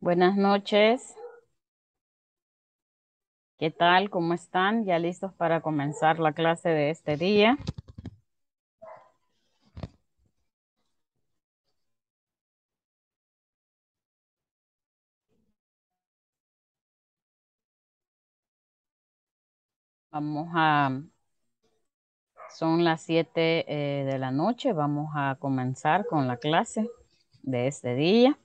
Buenas noches. ¿Qué tal? ¿Cómo están? ¿Ya listos para comenzar la clase de este día? Vamos a... Son las 7 eh, de la noche. Vamos a comenzar con la clase de este día.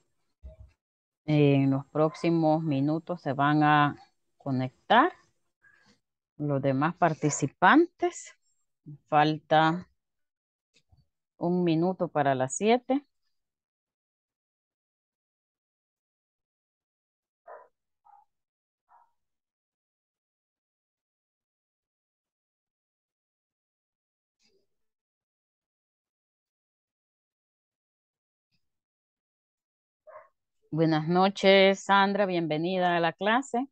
En los próximos minutos se van a conectar los demás participantes. Falta un minuto para las siete. Buenas noches, Sandra. Bienvenida a la clase.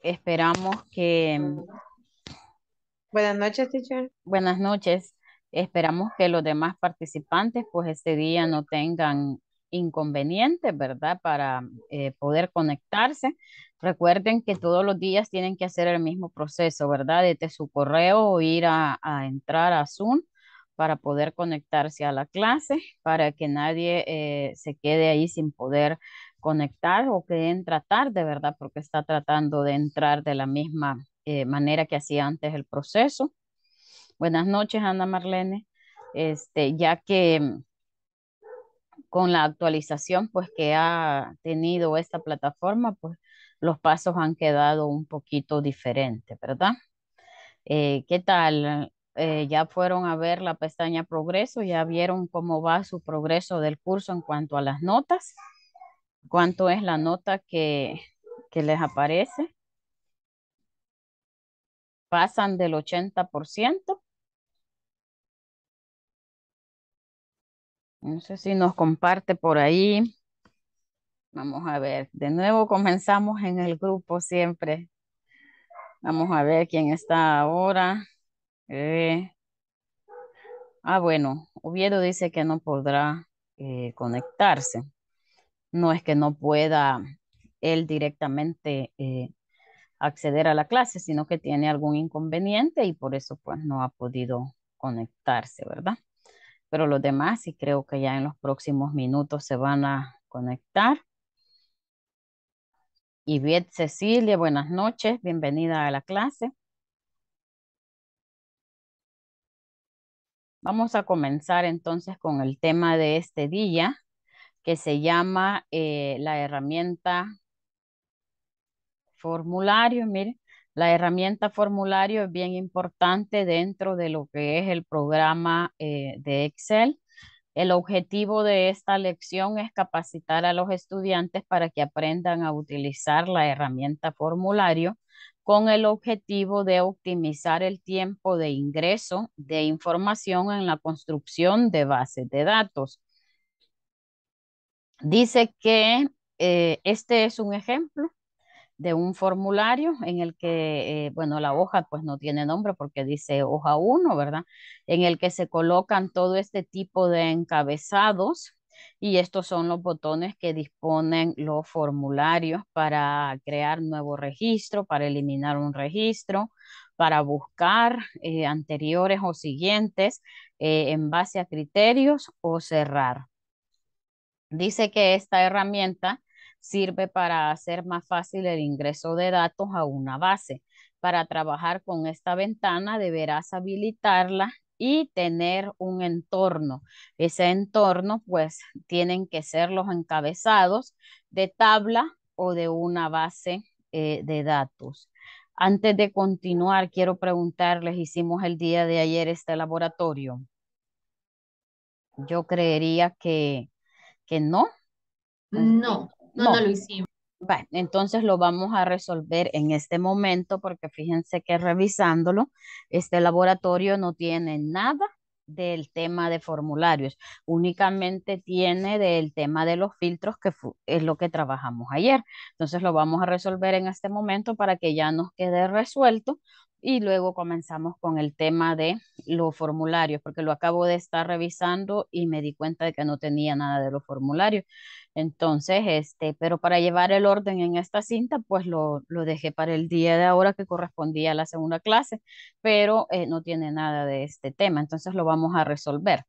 Esperamos que... Buenas noches, teacher. Buenas noches. Esperamos que los demás participantes pues este día no tengan inconvenientes, ¿verdad? Para eh, poder conectarse. Recuerden que todos los días tienen que hacer el mismo proceso, ¿verdad? Desde su correo o ir a, a entrar a Zoom para poder conectarse a la clase, para que nadie eh, se quede ahí sin poder conectar o que entra tratar de verdad, porque está tratando de entrar de la misma eh, manera que hacía antes el proceso. Buenas noches, Ana Marlene. Este, ya que mm, con la actualización pues que ha tenido esta plataforma, pues los pasos han quedado un poquito diferentes, ¿verdad? Eh, ¿Qué tal, eh, ya fueron a ver la pestaña progreso, ya vieron cómo va su progreso del curso en cuanto a las notas, cuánto es la nota que les aparece. Pasan del 80%. No sé si nos comparte por ahí. Vamos a ver, de nuevo comenzamos en el grupo siempre. Vamos a ver quién está ahora. Eh, ah, bueno, Oviedo dice que no podrá eh, conectarse. No es que no pueda él directamente eh, acceder a la clase, sino que tiene algún inconveniente y por eso pues no ha podido conectarse, ¿verdad? Pero los demás sí creo que ya en los próximos minutos se van a conectar. Y bien, Cecilia, buenas noches, bienvenida a la clase. Vamos a comenzar entonces con el tema de este día, que se llama eh, la herramienta formulario. Miren, la herramienta formulario es bien importante dentro de lo que es el programa eh, de Excel. El objetivo de esta lección es capacitar a los estudiantes para que aprendan a utilizar la herramienta formulario con el objetivo de optimizar el tiempo de ingreso de información en la construcción de bases de datos. Dice que eh, este es un ejemplo de un formulario en el que, eh, bueno, la hoja pues no tiene nombre porque dice hoja 1, ¿verdad? En el que se colocan todo este tipo de encabezados y estos son los botones que disponen los formularios para crear nuevo registro, para eliminar un registro, para buscar eh, anteriores o siguientes eh, en base a criterios o cerrar. Dice que esta herramienta sirve para hacer más fácil el ingreso de datos a una base. Para trabajar con esta ventana deberás habilitarla y tener un entorno. Ese entorno, pues, tienen que ser los encabezados de tabla o de una base eh, de datos. Antes de continuar, quiero preguntarles, hicimos el día de ayer este laboratorio. Yo creería que, que No, no, no, no lo hicimos. Bueno, entonces lo vamos a resolver en este momento porque fíjense que revisándolo, este laboratorio no tiene nada del tema de formularios, únicamente tiene del tema de los filtros que es lo que trabajamos ayer. Entonces lo vamos a resolver en este momento para que ya nos quede resuelto y luego comenzamos con el tema de los formularios, porque lo acabo de estar revisando y me di cuenta de que no tenía nada de los formularios. Entonces, este, pero para llevar el orden en esta cinta, pues lo, lo dejé para el día de ahora que correspondía a la segunda clase, pero eh, no tiene nada de este tema, entonces lo vamos a resolver.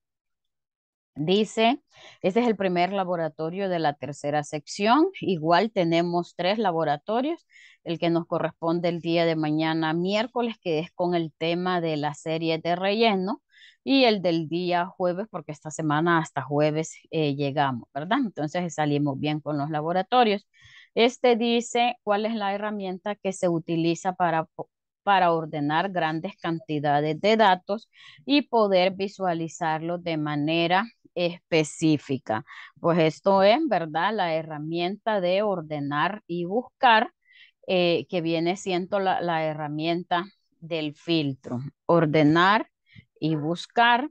Dice, este es el primer laboratorio de la tercera sección. Igual tenemos tres laboratorios. El que nos corresponde el día de mañana miércoles, que es con el tema de la serie de relleno y el del día jueves, porque esta semana hasta jueves eh, llegamos, ¿verdad? Entonces salimos bien con los laboratorios. Este dice cuál es la herramienta que se utiliza para, para ordenar grandes cantidades de datos y poder visualizarlos de manera específica. Pues esto es, ¿verdad? La herramienta de ordenar y buscar, eh, que viene siendo la, la herramienta del filtro. Ordenar y buscar.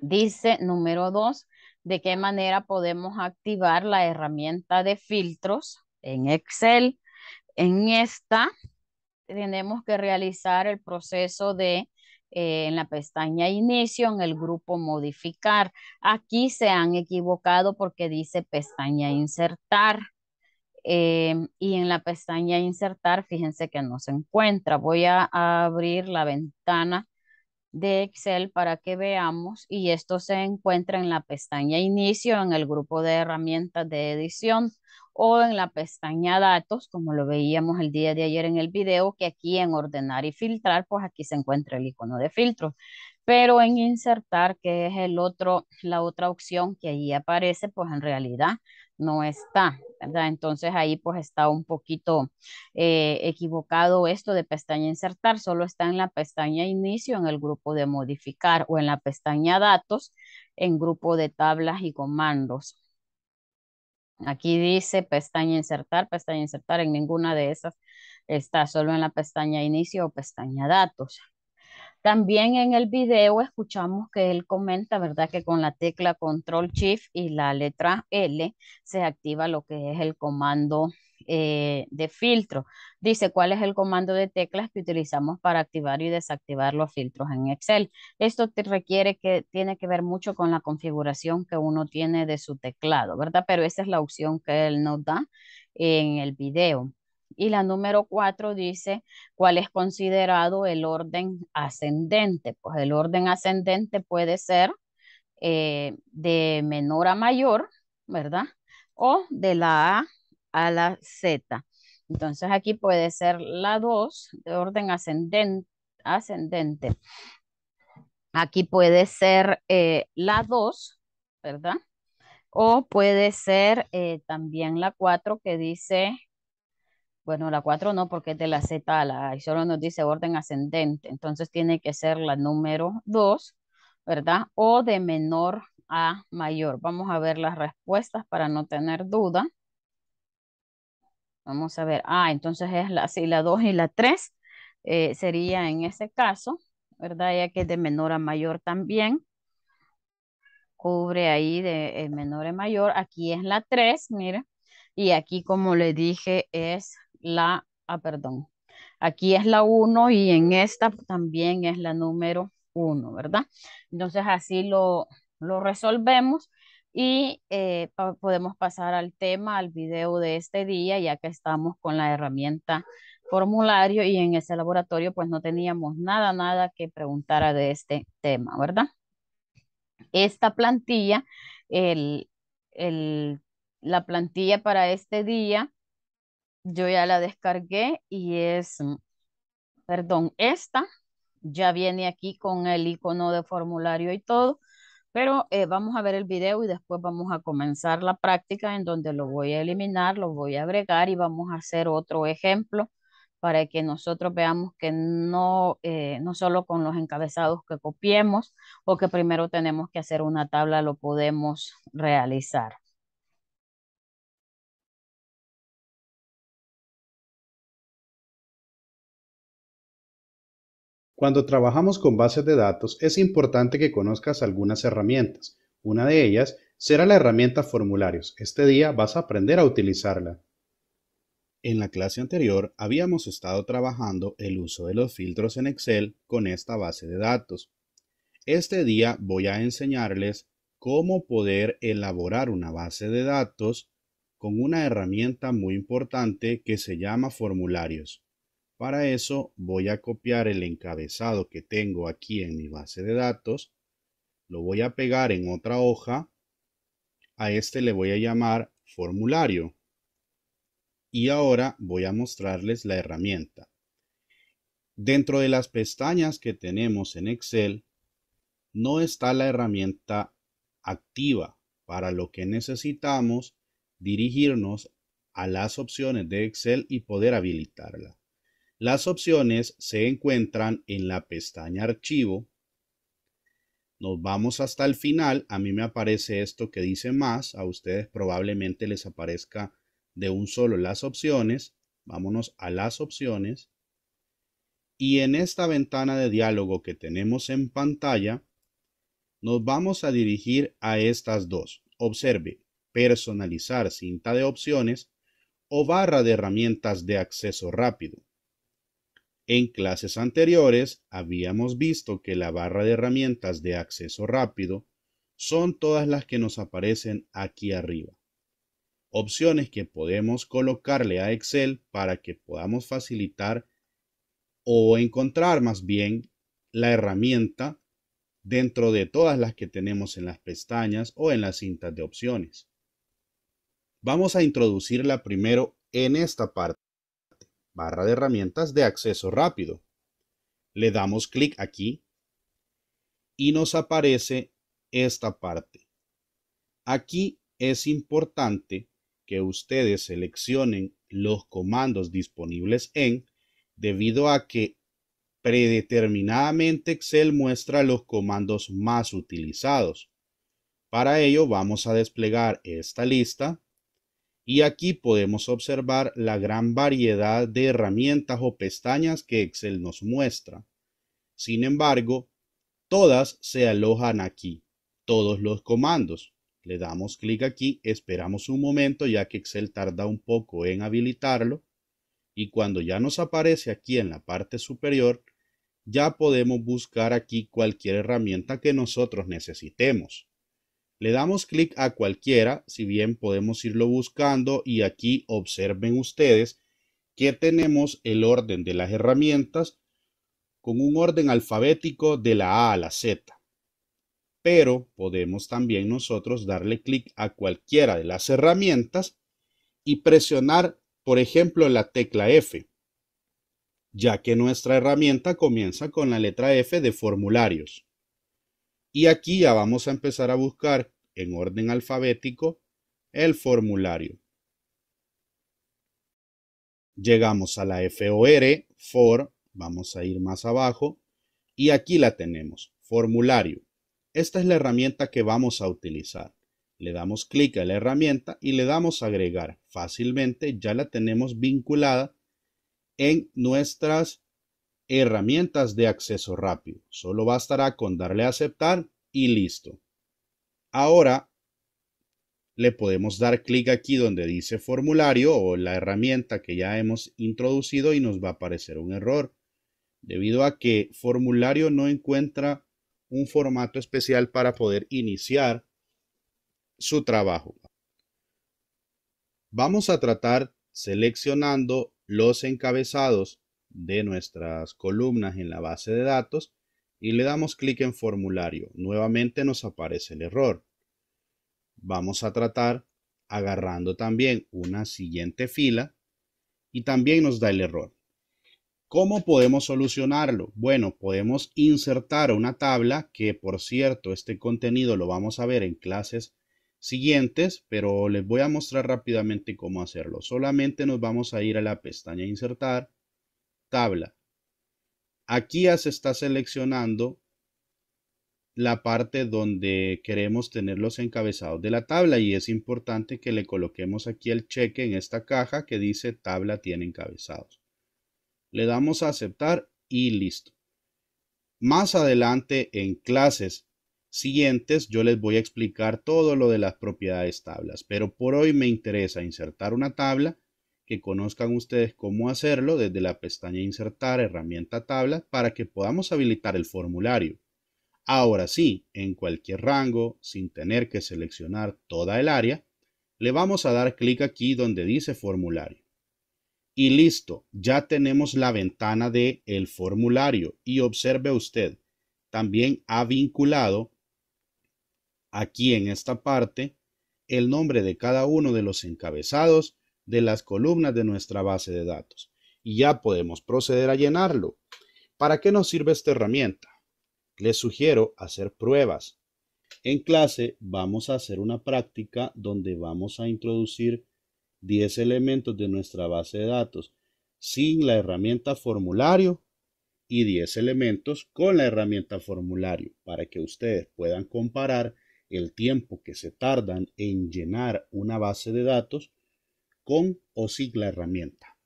Dice número dos, de qué manera podemos activar la herramienta de filtros en Excel. En esta tenemos que realizar el proceso de eh, en la pestaña inicio, en el grupo modificar. Aquí se han equivocado porque dice pestaña insertar. Eh, y en la pestaña insertar, fíjense que no se encuentra. Voy a abrir la ventana de Excel para que veamos y esto se encuentra en la pestaña inicio, en el grupo de herramientas de edición o en la pestaña datos, como lo veíamos el día de ayer en el video, que aquí en ordenar y filtrar, pues aquí se encuentra el icono de filtro. Pero en insertar, que es el otro, la otra opción que allí aparece, pues en realidad no está, ¿verdad? Entonces ahí pues está un poquito eh, equivocado esto de pestaña insertar, solo está en la pestaña inicio en el grupo de modificar o en la pestaña datos en grupo de tablas y comandos. Aquí dice pestaña insertar, pestaña insertar, en ninguna de esas está, solo en la pestaña inicio o pestaña datos. También en el video escuchamos que él comenta, ¿verdad? Que con la tecla Control Shift y la letra L se activa lo que es el comando eh, de filtro. Dice cuál es el comando de teclas que utilizamos para activar y desactivar los filtros en Excel. Esto requiere que tiene que ver mucho con la configuración que uno tiene de su teclado, ¿verdad? Pero esa es la opción que él nos da en el video. Y la número cuatro dice cuál es considerado el orden ascendente. Pues el orden ascendente puede ser eh, de menor a mayor, ¿verdad? O de la A a la Z. Entonces aquí puede ser la 2 de orden ascendente. ascendente. Aquí puede ser eh, la 2, ¿verdad? O puede ser eh, también la 4 que dice bueno, la 4 no, porque es de la Z a la y solo nos dice orden ascendente. Entonces tiene que ser la número 2, ¿verdad? O de menor a mayor. Vamos a ver las respuestas para no tener duda. Vamos a ver. Ah, entonces es la, la 2 y la 3 eh, sería en ese caso, ¿verdad? Ya que es de menor a mayor también. Cubre ahí de eh, menor a mayor. Aquí es la 3, mira. Y aquí, como le dije, es la, ah, perdón, aquí es la 1 y en esta también es la número 1, ¿verdad? Entonces así lo, lo resolvemos y eh, podemos pasar al tema, al video de este día, ya que estamos con la herramienta formulario y en ese laboratorio pues no teníamos nada, nada que preguntara de este tema, ¿verdad? Esta plantilla, el, la plantilla para este día yo ya la descargué y es, mm, perdón, esta ya viene aquí con el icono de formulario y todo, pero eh, vamos a ver el video y después vamos a comenzar la práctica en donde lo voy a eliminar, lo voy a agregar y vamos a hacer otro ejemplo para que nosotros veamos que no, eh, no solo con los encabezados que copiemos o que primero tenemos que hacer una tabla lo podemos realizar. Cuando trabajamos con bases de datos es importante que conozcas algunas herramientas. Una de ellas será la herramienta formularios. Este día vas a aprender a utilizarla. En la clase anterior habíamos estado trabajando el uso de los filtros en Excel con esta base de datos. Este día voy a enseñarles cómo poder elaborar una base de datos con una herramienta muy importante que se llama formularios. Para eso voy a copiar el encabezado que tengo aquí en mi base de datos, lo voy a pegar en otra hoja, a este le voy a llamar formulario y ahora voy a mostrarles la herramienta. Dentro de las pestañas que tenemos en Excel, no está la herramienta activa, para lo que necesitamos dirigirnos a las opciones de Excel y poder habilitarla. Las opciones se encuentran en la pestaña Archivo. Nos vamos hasta el final. A mí me aparece esto que dice más. A ustedes probablemente les aparezca de un solo las opciones. Vámonos a las opciones. Y en esta ventana de diálogo que tenemos en pantalla, nos vamos a dirigir a estas dos. Observe, personalizar cinta de opciones o barra de herramientas de acceso rápido. En clases anteriores habíamos visto que la barra de herramientas de acceso rápido son todas las que nos aparecen aquí arriba. Opciones que podemos colocarle a Excel para que podamos facilitar o encontrar más bien la herramienta dentro de todas las que tenemos en las pestañas o en las cintas de opciones. Vamos a introducirla primero en esta parte barra de herramientas de acceso rápido. Le damos clic aquí y nos aparece esta parte. Aquí es importante que ustedes seleccionen los comandos disponibles en debido a que predeterminadamente Excel muestra los comandos más utilizados. Para ello vamos a desplegar esta lista y aquí podemos observar la gran variedad de herramientas o pestañas que Excel nos muestra. Sin embargo, todas se alojan aquí, todos los comandos. Le damos clic aquí, esperamos un momento ya que Excel tarda un poco en habilitarlo y cuando ya nos aparece aquí en la parte superior, ya podemos buscar aquí cualquier herramienta que nosotros necesitemos. Le damos clic a cualquiera, si bien podemos irlo buscando y aquí observen ustedes que tenemos el orden de las herramientas con un orden alfabético de la A a la Z. Pero podemos también nosotros darle clic a cualquiera de las herramientas y presionar, por ejemplo, la tecla F, ya que nuestra herramienta comienza con la letra F de formularios. Y aquí ya vamos a empezar a buscar en orden alfabético el formulario. Llegamos a la FOR, FOR, vamos a ir más abajo, y aquí la tenemos, formulario. Esta es la herramienta que vamos a utilizar. Le damos clic a la herramienta y le damos agregar. Fácilmente ya la tenemos vinculada en nuestras herramientas de acceso rápido. Solo bastará con darle a aceptar y listo. Ahora le podemos dar clic aquí donde dice formulario o la herramienta que ya hemos introducido y nos va a aparecer un error debido a que formulario no encuentra un formato especial para poder iniciar su trabajo. Vamos a tratar seleccionando los encabezados de nuestras columnas en la base de datos y le damos clic en formulario. Nuevamente nos aparece el error. Vamos a tratar agarrando también una siguiente fila y también nos da el error. ¿Cómo podemos solucionarlo? Bueno, podemos insertar una tabla que, por cierto, este contenido lo vamos a ver en clases siguientes, pero les voy a mostrar rápidamente cómo hacerlo. Solamente nos vamos a ir a la pestaña insertar, tabla. Aquí ya se está seleccionando la parte donde queremos tener los encabezados de la tabla y es importante que le coloquemos aquí el cheque en esta caja que dice tabla tiene encabezados. Le damos a aceptar y listo. Más adelante en clases siguientes yo les voy a explicar todo lo de las propiedades tablas, pero por hoy me interesa insertar una tabla que conozcan ustedes cómo hacerlo desde la pestaña Insertar herramienta tabla para que podamos habilitar el formulario. Ahora sí, en cualquier rango, sin tener que seleccionar toda el área, le vamos a dar clic aquí donde dice formulario. Y listo, ya tenemos la ventana de el formulario y observe usted, también ha vinculado aquí en esta parte el nombre de cada uno de los encabezados de las columnas de nuestra base de datos y ya podemos proceder a llenarlo. ¿Para qué nos sirve esta herramienta? Les sugiero hacer pruebas. En clase vamos a hacer una práctica donde vamos a introducir 10 elementos de nuestra base de datos sin la herramienta formulario y 10 elementos con la herramienta formulario para que ustedes puedan comparar el tiempo que se tardan en llenar una base de datos con o sin la herramienta.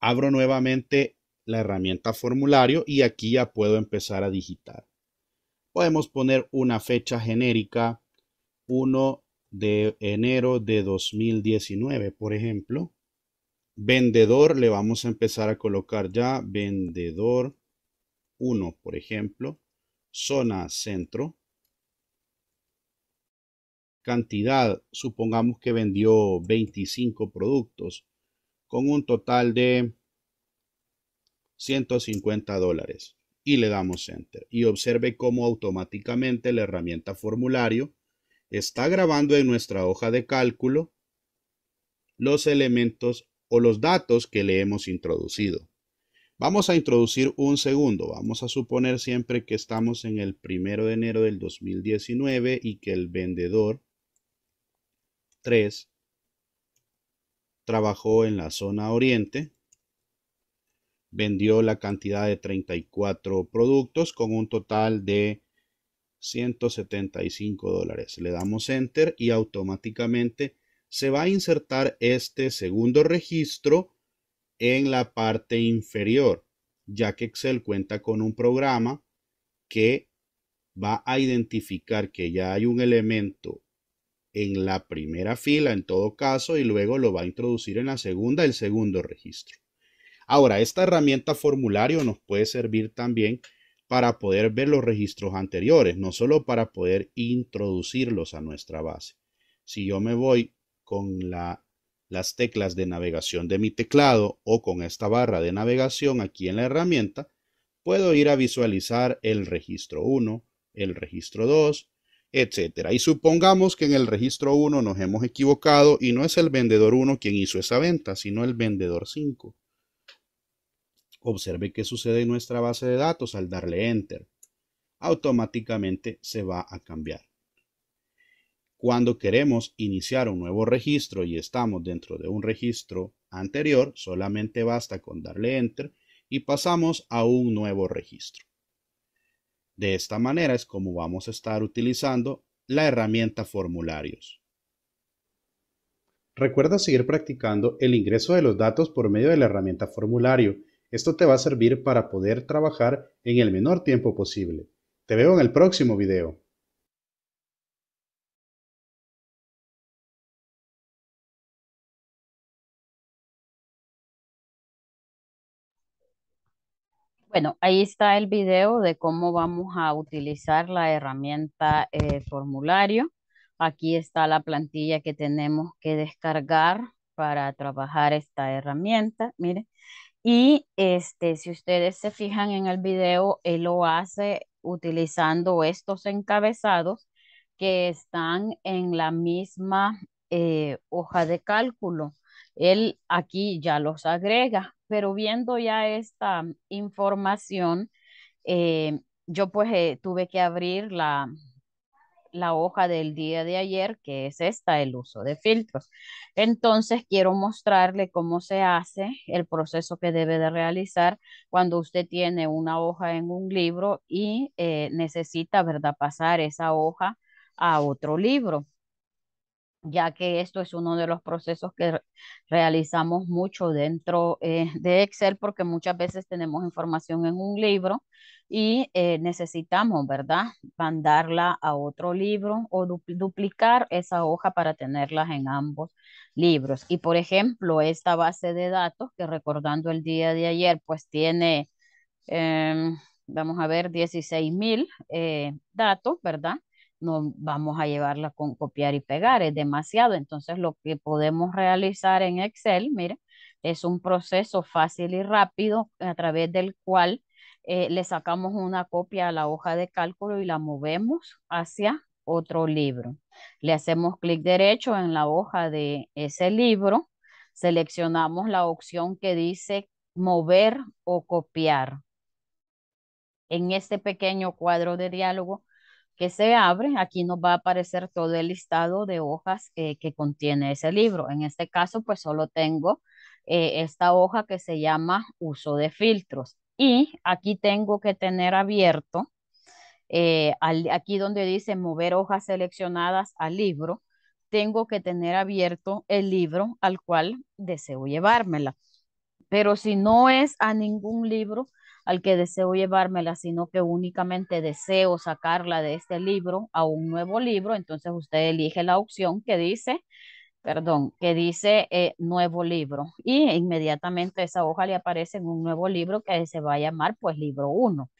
Abro nuevamente la herramienta formulario y aquí ya puedo empezar a digitar. Podemos poner una fecha genérica, 1 de enero de 2019, por ejemplo. Vendedor, le vamos a empezar a colocar ya vendedor 1, por ejemplo. Zona centro cantidad, supongamos que vendió 25 productos con un total de 150 dólares y le damos enter y observe cómo automáticamente la herramienta formulario está grabando en nuestra hoja de cálculo los elementos o los datos que le hemos introducido. Vamos a introducir un segundo. Vamos a suponer siempre que estamos en el primero de enero del 2019 y que el vendedor trabajó en la zona oriente, vendió la cantidad de 34 productos con un total de 175 dólares. Le damos enter y automáticamente se va a insertar este segundo registro en la parte inferior, ya que Excel cuenta con un programa que va a identificar que ya hay un elemento en la primera fila en todo caso y luego lo va a introducir en la segunda, el segundo registro. Ahora, esta herramienta formulario nos puede servir también para poder ver los registros anteriores, no solo para poder introducirlos a nuestra base. Si yo me voy con las teclas de navegación de mi teclado o con esta barra de navegación aquí en la herramienta, puedo ir a visualizar el registro 1, el registro 2, etcétera. Y supongamos que en el registro 1 nos hemos equivocado y no es el vendedor 1 quien hizo esa venta, sino el vendedor 5. Observe qué sucede en nuestra base de datos al darle Enter. Automáticamente se va a cambiar. Cuando queremos iniciar un nuevo registro y estamos dentro de un registro anterior, solamente basta con darle Enter y pasamos a un nuevo registro. De esta manera es como vamos a estar utilizando la herramienta formularios. Recuerda seguir practicando el ingreso de los datos por medio de la herramienta formulario. Esto te va a servir para poder trabajar en el menor tiempo posible. Te veo en el próximo video. Bueno, ahí está el video de cómo vamos a utilizar la herramienta eh, formulario. Aquí está la plantilla que tenemos que descargar para trabajar esta herramienta. Miren, y este, si ustedes se fijan en el video, él lo hace utilizando estos encabezados que están en la misma eh, hoja de cálculo. Él aquí ya los agrega, pero viendo ya esta información, eh, yo pues eh, tuve que abrir la, hoja del día de ayer, que es esta, el uso de filtros. Entonces, quiero mostrarle cómo se hace el proceso que debe de realizar cuando usted tiene una hoja en un libro y eh, necesita, ¿verdad?, pasar esa hoja a otro libro ya que esto es uno de los procesos que realizamos mucho dentro eh, de Excel, porque muchas veces tenemos información en un libro y eh, necesitamos, ¿verdad?, mandarla a otro libro o duplicar esa hoja para tenerlas en ambos libros. Y, por ejemplo, esta base de datos, que recordando el día de ayer, pues tiene, em, vamos a ver, 16,000 mil eh, datos, ¿verdad?, no vamos a llevarla con copiar y pegar, es demasiado. Entonces lo que podemos realizar en Excel, mira, es un proceso fácil y rápido a través del cual eh, le sacamos una copia a la hoja de cálculo y la movemos hacia otro libro. Le hacemos clic derecho en la hoja de ese libro, seleccionamos la opción que dice mover o copiar. En este pequeño cuadro de diálogo que se abre, aquí nos va a aparecer todo el listado de hojas eh, que contiene ese libro. En este caso, pues solo tengo eh, esta hoja que se llama uso de filtros. Y aquí tengo que tener abierto, eh, aquí donde dice mover hojas seleccionadas al libro, tengo que tener abierto el libro al cual deseo llevármela. Pero si no es a ningún libro, al que deseo llevármela, sino que únicamente deseo sacarla de este libro a un nuevo libro, entonces usted elige la opción que dice, perdón, que dice eh, nuevo libro y inmediatamente esa hoja le aparece en un nuevo libro que se va a llamar pues libro 1.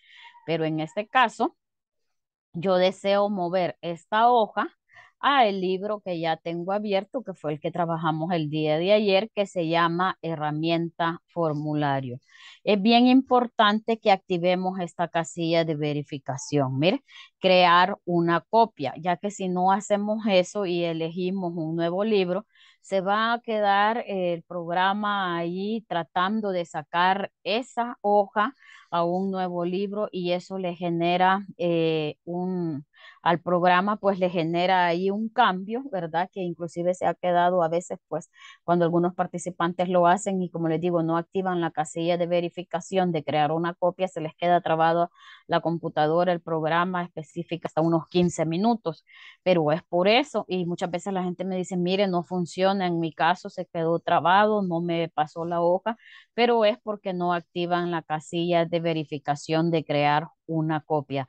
Pero en este caso, yo deseo mover esta hoja a el libro que ya tengo abierto, que fue el que trabajamos el día de ayer, que se llama Herramienta Formulario. Es bien importante que activemos esta casilla de verificación. Mire, crear una copia, ya que si no hacemos eso y elegimos un nuevo libro, se va a quedar el programa ahí tratando de sacar esa hoja a un nuevo libro y eso le genera eh, un al programa pues le genera ahí un cambio, ¿verdad? Que inclusive se ha quedado a veces pues cuando algunos participantes lo hacen y como les digo, no activan la casilla de verificación de crear una copia, se les queda trabado la computadora, el programa específico hasta unos 15 minutos, pero es por eso y muchas veces la gente me dice, mire, no funciona, en mi caso se quedó trabado, no me pasó la hoja, pero es porque no activan la casilla de verificación de crear una copia.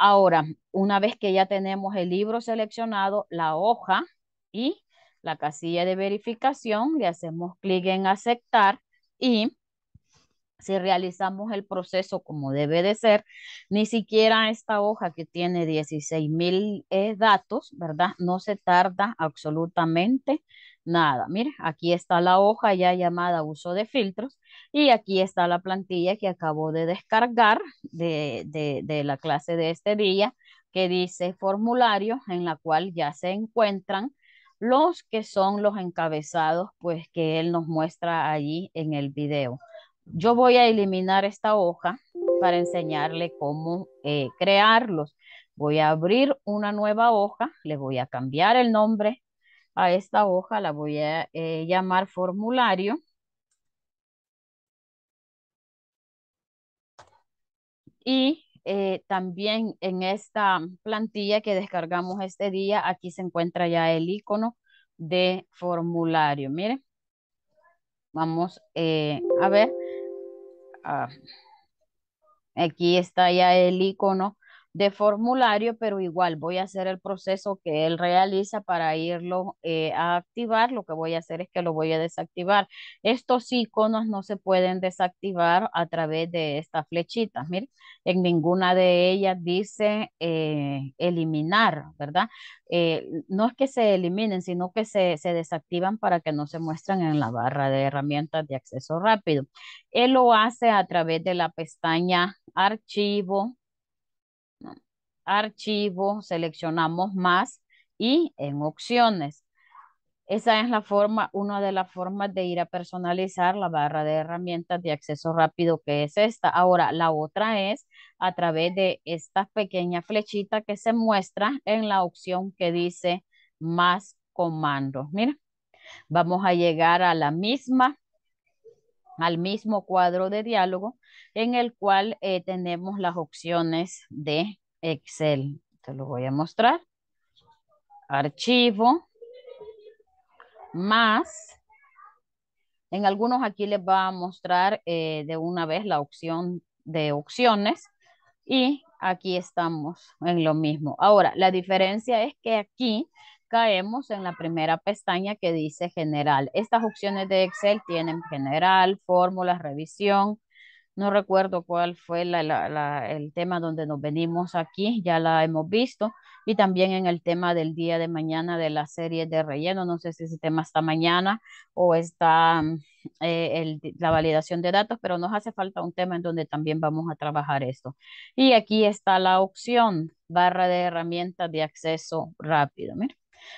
Ahora, una vez que ya tenemos el libro seleccionado, la hoja y la casilla de verificación, le hacemos clic en aceptar y si realizamos el proceso como debe de ser, ni siquiera esta hoja que tiene 16,000 mil eh, datos, ¿verdad? No se tarda absolutamente Nada, mire, aquí está la hoja ya llamada uso de filtros y aquí está la plantilla que acabo de descargar de, de, la clase de este día que dice formulario en la cual ya se encuentran los que son los encabezados pues que él nos muestra allí en el video. Yo voy a eliminar esta hoja para enseñarle cómo eh, crearlos. Voy a abrir una nueva hoja, le voy a cambiar el nombre a esta hoja la voy a eh, llamar formulario. Y eh, también en esta plantilla que descargamos este día, aquí se encuentra ya el icono de formulario. Miren, vamos eh, a ver. Ah, aquí está ya el icono de formulario, pero igual voy a hacer el proceso que él realiza para irlo eh, a activar. Lo que voy a hacer es que lo voy a desactivar. Estos iconos no se pueden desactivar a través de estas flechitas. en ninguna de ellas dice eh, eliminar, ¿verdad? Eh, no es que se eliminen, sino que se, desactivan para que no se muestren en la barra de herramientas de acceso rápido. Él lo hace a través de la pestaña archivo, archivo, seleccionamos más y en opciones. Esa es la forma, una de las formas de ir a personalizar la barra de herramientas de acceso rápido que es esta. Ahora, la otra es a través de esta pequeña flechita que se muestra en la opción que dice más comandos. Mira, vamos a llegar a la misma, al mismo cuadro de diálogo en el cual eh, tenemos las opciones de Excel. Te lo voy a mostrar. Archivo. Más. En algunos aquí les va a mostrar eh, de una vez la opción de opciones. Y aquí estamos en lo mismo. Ahora, la diferencia es que aquí caemos en la primera pestaña que dice general. Estas opciones de Excel tienen general, fórmulas, revisión, no recuerdo cuál fue el tema donde nos venimos aquí, ya la hemos visto. Y también en el tema del día de mañana de la serie de relleno, no sé si ese tema está mañana o está mm, eh, la validación de datos, pero nos hace falta un tema en donde también vamos a trabajar esto. Y aquí está la opción barra de herramientas de acceso rápido. Mira.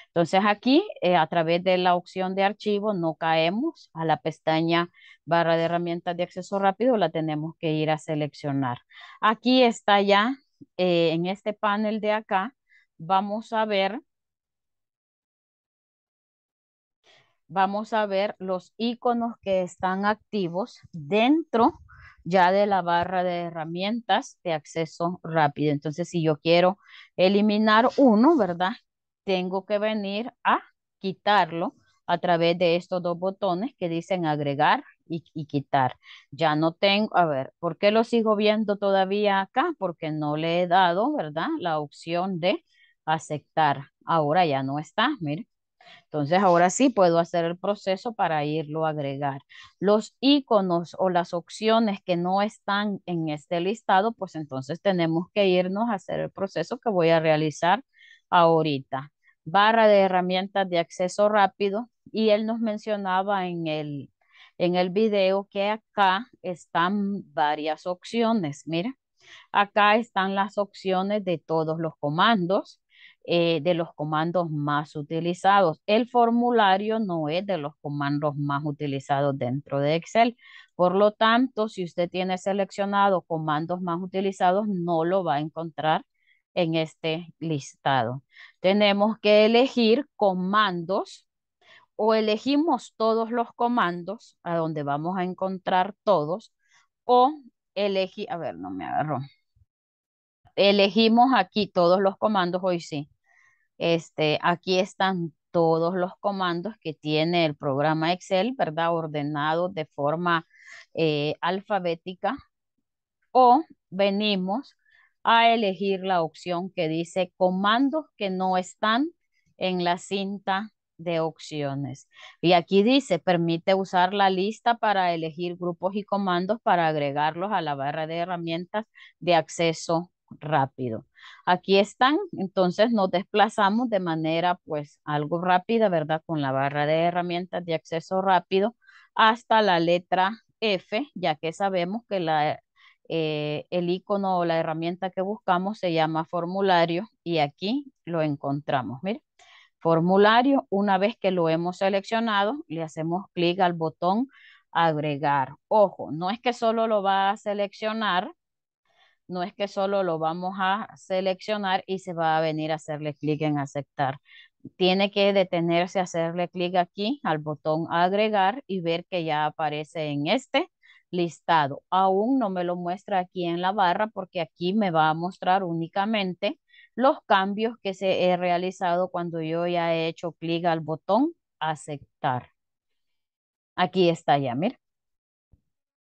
Entonces aquí, eh, a través de la opción de archivo, no caemos a la pestaña barra de herramientas de acceso rápido, la tenemos que ir a seleccionar. Aquí está ya, eh, en este panel de acá, vamos a ver vamos a ver los iconos que están activos dentro ya de la barra de herramientas de acceso rápido. Entonces, si yo quiero eliminar uno, ¿verdad? tengo que venir a quitarlo a través de estos dos botones que dicen agregar y, y, quitar. Ya no tengo, a ver, ¿por qué lo sigo viendo todavía acá? Porque no le he dado, ¿verdad? La opción de aceptar. Ahora ya no está, mire. Entonces ahora sí puedo hacer el proceso para irlo a agregar. Los iconos o las opciones que no están en este listado, pues entonces tenemos que irnos a hacer el proceso que voy a realizar ahorita. Barra de herramientas de acceso rápido y él nos mencionaba en el, en el video que acá están varias opciones. Mira, acá están las opciones de todos los comandos. Eh, de los comandos más utilizados. El formulario no es de los comandos más utilizados dentro de Excel. Por lo tanto, si usted tiene seleccionado comandos más utilizados, no lo va a encontrar en este listado. Tenemos que elegir comandos o elegimos todos los comandos a donde vamos a encontrar todos o elegí, a ver, no me agarró. Elegimos aquí todos los comandos, hoy sí. Este, aquí están todos los comandos que tiene el programa Excel, ¿verdad? Ordenados de forma eh, alfabética. O venimos a elegir la opción que dice comandos que no están en la cinta de opciones. Y aquí dice, permite usar la lista para elegir grupos y comandos para agregarlos a la barra de herramientas de acceso rápido. Aquí están, entonces nos desplazamos de manera pues algo rápida, ¿verdad? Con la barra de herramientas de acceso rápido hasta la letra F, ya que sabemos que la eh, el icono o la herramienta que buscamos se llama formulario y aquí lo encontramos. Mire, formulario, una vez que lo hemos seleccionado, le hacemos clic al botón agregar. Ojo, no es que solo lo va a seleccionar, no es que solo lo vamos a seleccionar y se va a venir a hacerle clic en aceptar. Tiene que detenerse, hacerle clic aquí al botón agregar y ver que ya aparece en este listado. Aún no me lo muestra aquí en la barra porque aquí me va a mostrar únicamente los cambios que se he realizado cuando yo ya he hecho clic al botón aceptar. Aquí está ya, mira.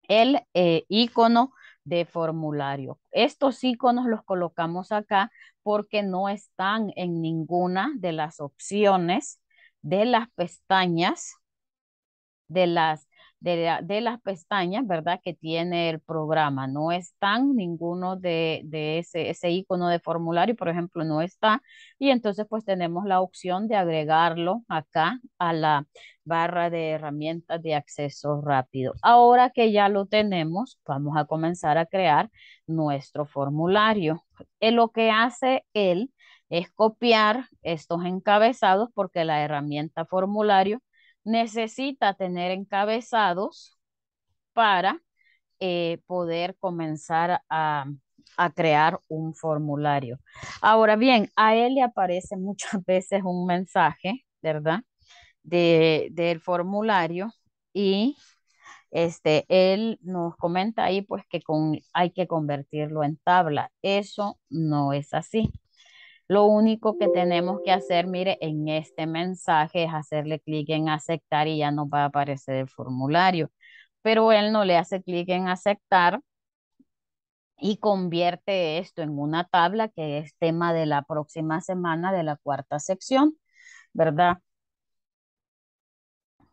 El eh, icono de formulario. Estos iconos los colocamos acá porque no están en ninguna de las opciones de las pestañas de las de, las pestañas, ¿verdad? Que tiene el programa. No están ninguno de, ese, icono de formulario, por ejemplo, no está. Y entonces pues tenemos la opción de agregarlo acá a la barra de herramientas de acceso rápido. Ahora que ya lo tenemos, vamos a comenzar a crear nuestro formulario. Eh, lo que hace él es copiar estos encabezados porque la herramienta formulario necesita tener encabezados para eh, poder comenzar a, crear un formulario. Ahora bien, a él le aparece muchas veces un mensaje, ¿verdad? De, del formulario y este, él nos comenta ahí pues que con, hay que convertirlo en tabla. Eso no es así. Lo único que tenemos que hacer, mire, en este mensaje es hacerle clic en aceptar y ya nos va a aparecer el formulario. Pero él no le hace clic en aceptar y convierte esto en una tabla que es tema de la próxima semana de la cuarta sección, ¿verdad?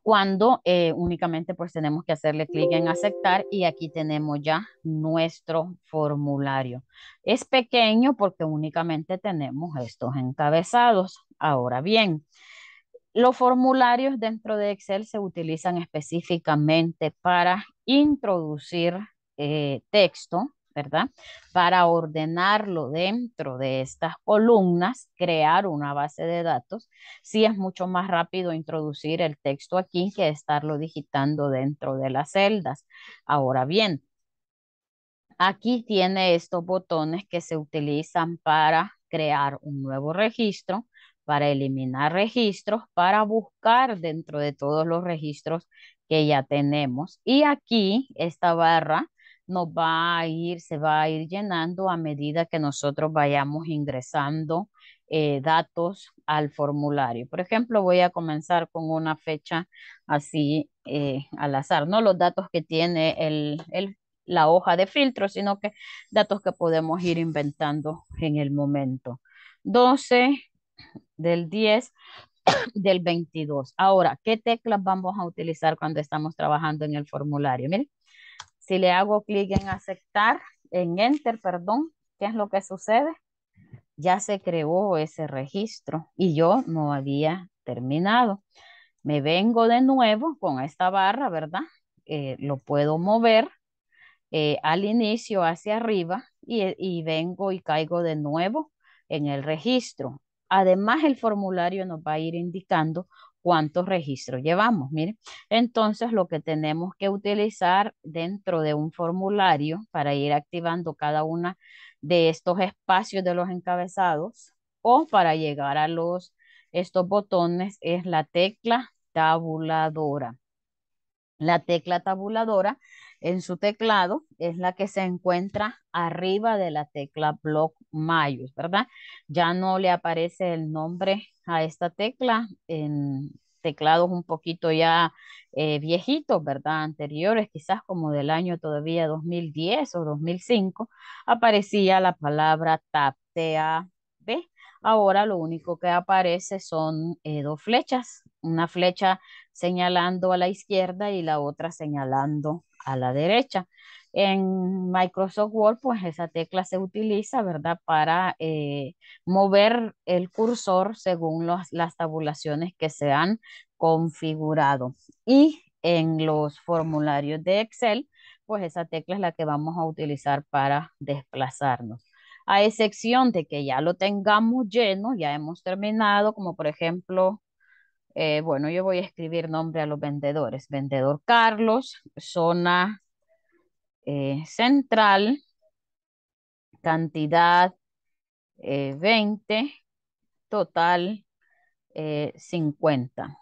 cuando eh, únicamente pues tenemos que hacerle clic en aceptar y aquí tenemos ya nuestro formulario. Es pequeño porque únicamente tenemos estos encabezados. Ahora bien, los formularios dentro de Excel se utilizan específicamente para introducir eh, texto, ¿verdad? Para ordenarlo dentro de estas columnas, crear una base de datos, sí es mucho más rápido introducir el texto aquí que estarlo digitando dentro de las celdas. Ahora bien, aquí tiene estos botones que se utilizan para crear un nuevo registro, para eliminar registros, para buscar dentro de todos los registros que ya tenemos. Y aquí esta barra nos va a ir, se va a ir llenando a medida que nosotros vayamos ingresando eh, datos al formulario. Por ejemplo, voy a comenzar con una fecha así eh, al azar, no los datos que tiene la hoja de filtro, sino que datos que podemos ir inventando en el momento. 12 del 10 del 22. Ahora, ¿qué teclas vamos a utilizar cuando estamos trabajando en el formulario? Miren, si le hago clic en aceptar, en enter, perdón, ¿qué es lo que sucede? Ya se creó ese registro y yo no había terminado. Me vengo de nuevo con esta barra, ¿verdad? Eh, lo puedo mover eh, al inicio hacia arriba y, y vengo y caigo de nuevo en el registro. Además, el formulario nos va a ir indicando cuántos registros llevamos. Miren, entonces lo que tenemos que utilizar dentro de un formulario para ir activando cada una de estos espacios de los encabezados o para llegar a los estos botones es la tecla tabuladora. La tecla tabuladora en su teclado es la que se encuentra arriba de la tecla Block Mayus, ¿verdad? Ya no le aparece el nombre a esta tecla en teclados un poquito ya eh, viejitos, ¿verdad? Anteriores, quizás como del año todavía 2010 o 2005, aparecía la palabra TAP, t Ahora lo único que aparece son eh, dos flechas una flecha señalando a la izquierda y la otra señalando a la derecha. En Microsoft Word, pues esa tecla se utiliza, ¿verdad? Para eh, mover el cursor según las tabulaciones que se han configurado. Y en los formularios de Excel, pues esa tecla es la que vamos a utilizar para desplazarnos. A excepción de que ya lo tengamos lleno, ya hemos terminado, como por ejemplo eh, bueno, yo voy a escribir nombre a los vendedores. Vendedor Carlos, zona eh, central, cantidad 20, eh, total 50.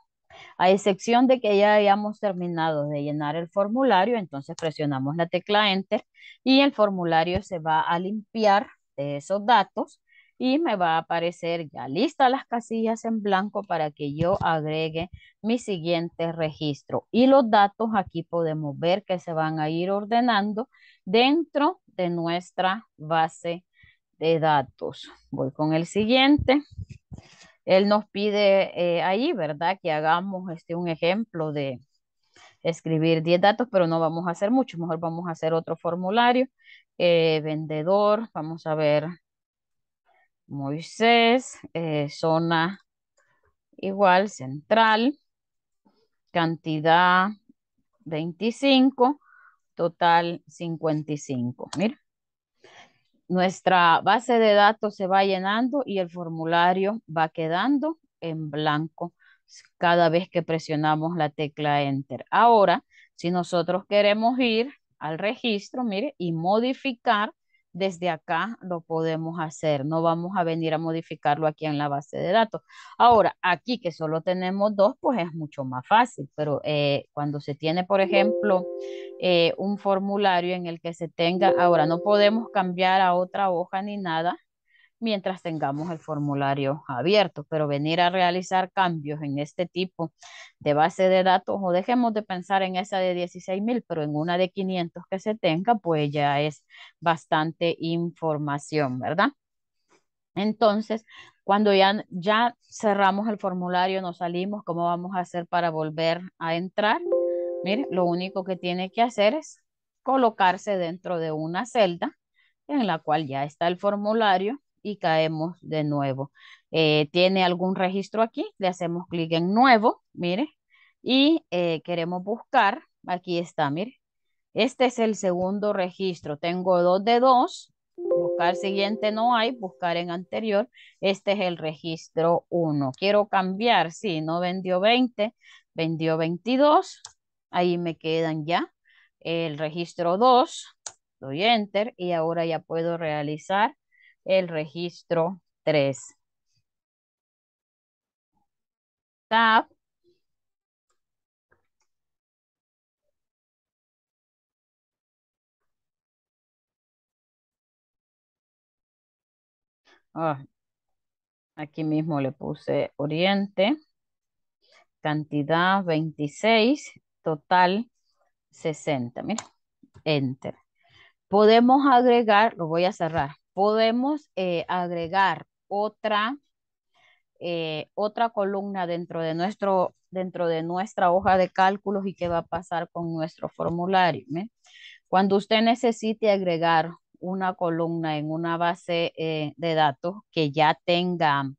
A excepción de que ya hayamos terminado de llenar el formulario, entonces presionamos la tecla Enter y el formulario se va a limpiar de esos datos y me va a aparecer ya lista las casillas en blanco para que yo agregue mi siguiente registro. Y los datos aquí podemos ver que se van a ir ordenando dentro de nuestra base de datos. Voy con el siguiente. Él nos pide eh, ahí, ¿verdad? Que hagamos este, un ejemplo de escribir 10 datos, pero no vamos a hacer mucho. Mejor vamos a hacer otro formulario. Eh, vendedor, vamos a ver Moisés, eh, zona igual, central, cantidad 25, total 55. Mira, nuestra base de datos se va llenando y el formulario va quedando en blanco cada vez que presionamos la tecla Enter. Ahora, si nosotros queremos ir al registro, mire, y modificar desde acá lo podemos hacer. No vamos a venir a modificarlo aquí en la base de datos. Ahora, aquí que solo tenemos dos, pues es mucho más fácil, pero eh, cuando se tiene, por ejemplo, eh, un formulario en el que se tenga, ahora no podemos cambiar a otra hoja ni nada, mientras tengamos el formulario abierto, pero venir a realizar cambios en este tipo de base de datos o dejemos de pensar en esa de 16.000, pero en una de 500 que se tenga, pues ya es bastante información, ¿verdad? Entonces, cuando ya, ya cerramos el formulario, nos salimos, ¿cómo vamos a hacer para volver a entrar? Mire, lo único que tiene que hacer es colocarse dentro de una celda en la cual ya está el formulario y caemos de nuevo. Eh, ¿Tiene algún registro aquí? Le hacemos clic en nuevo, mire, y eh, queremos buscar, aquí está, mire. Este es el segundo registro, tengo dos de dos, buscar siguiente no hay, buscar en anterior, este es el registro 1. Quiero cambiar, si no vendió 20, vendió 22, ahí me quedan ya el registro 2, doy enter y ahora ya puedo realizar el registro 3. Tab. Ah, aquí mismo le puse Oriente. Cantidad 26, total 60. Mira, Enter. Podemos agregar, lo voy a cerrar, podemos eh, agregar otra, eh, otra columna dentro de, nuestro, dentro de nuestra hoja de cálculos y qué va a pasar con nuestro formulario. Cuando usted necesite agregar una columna en una base eh, de datos que ya tenga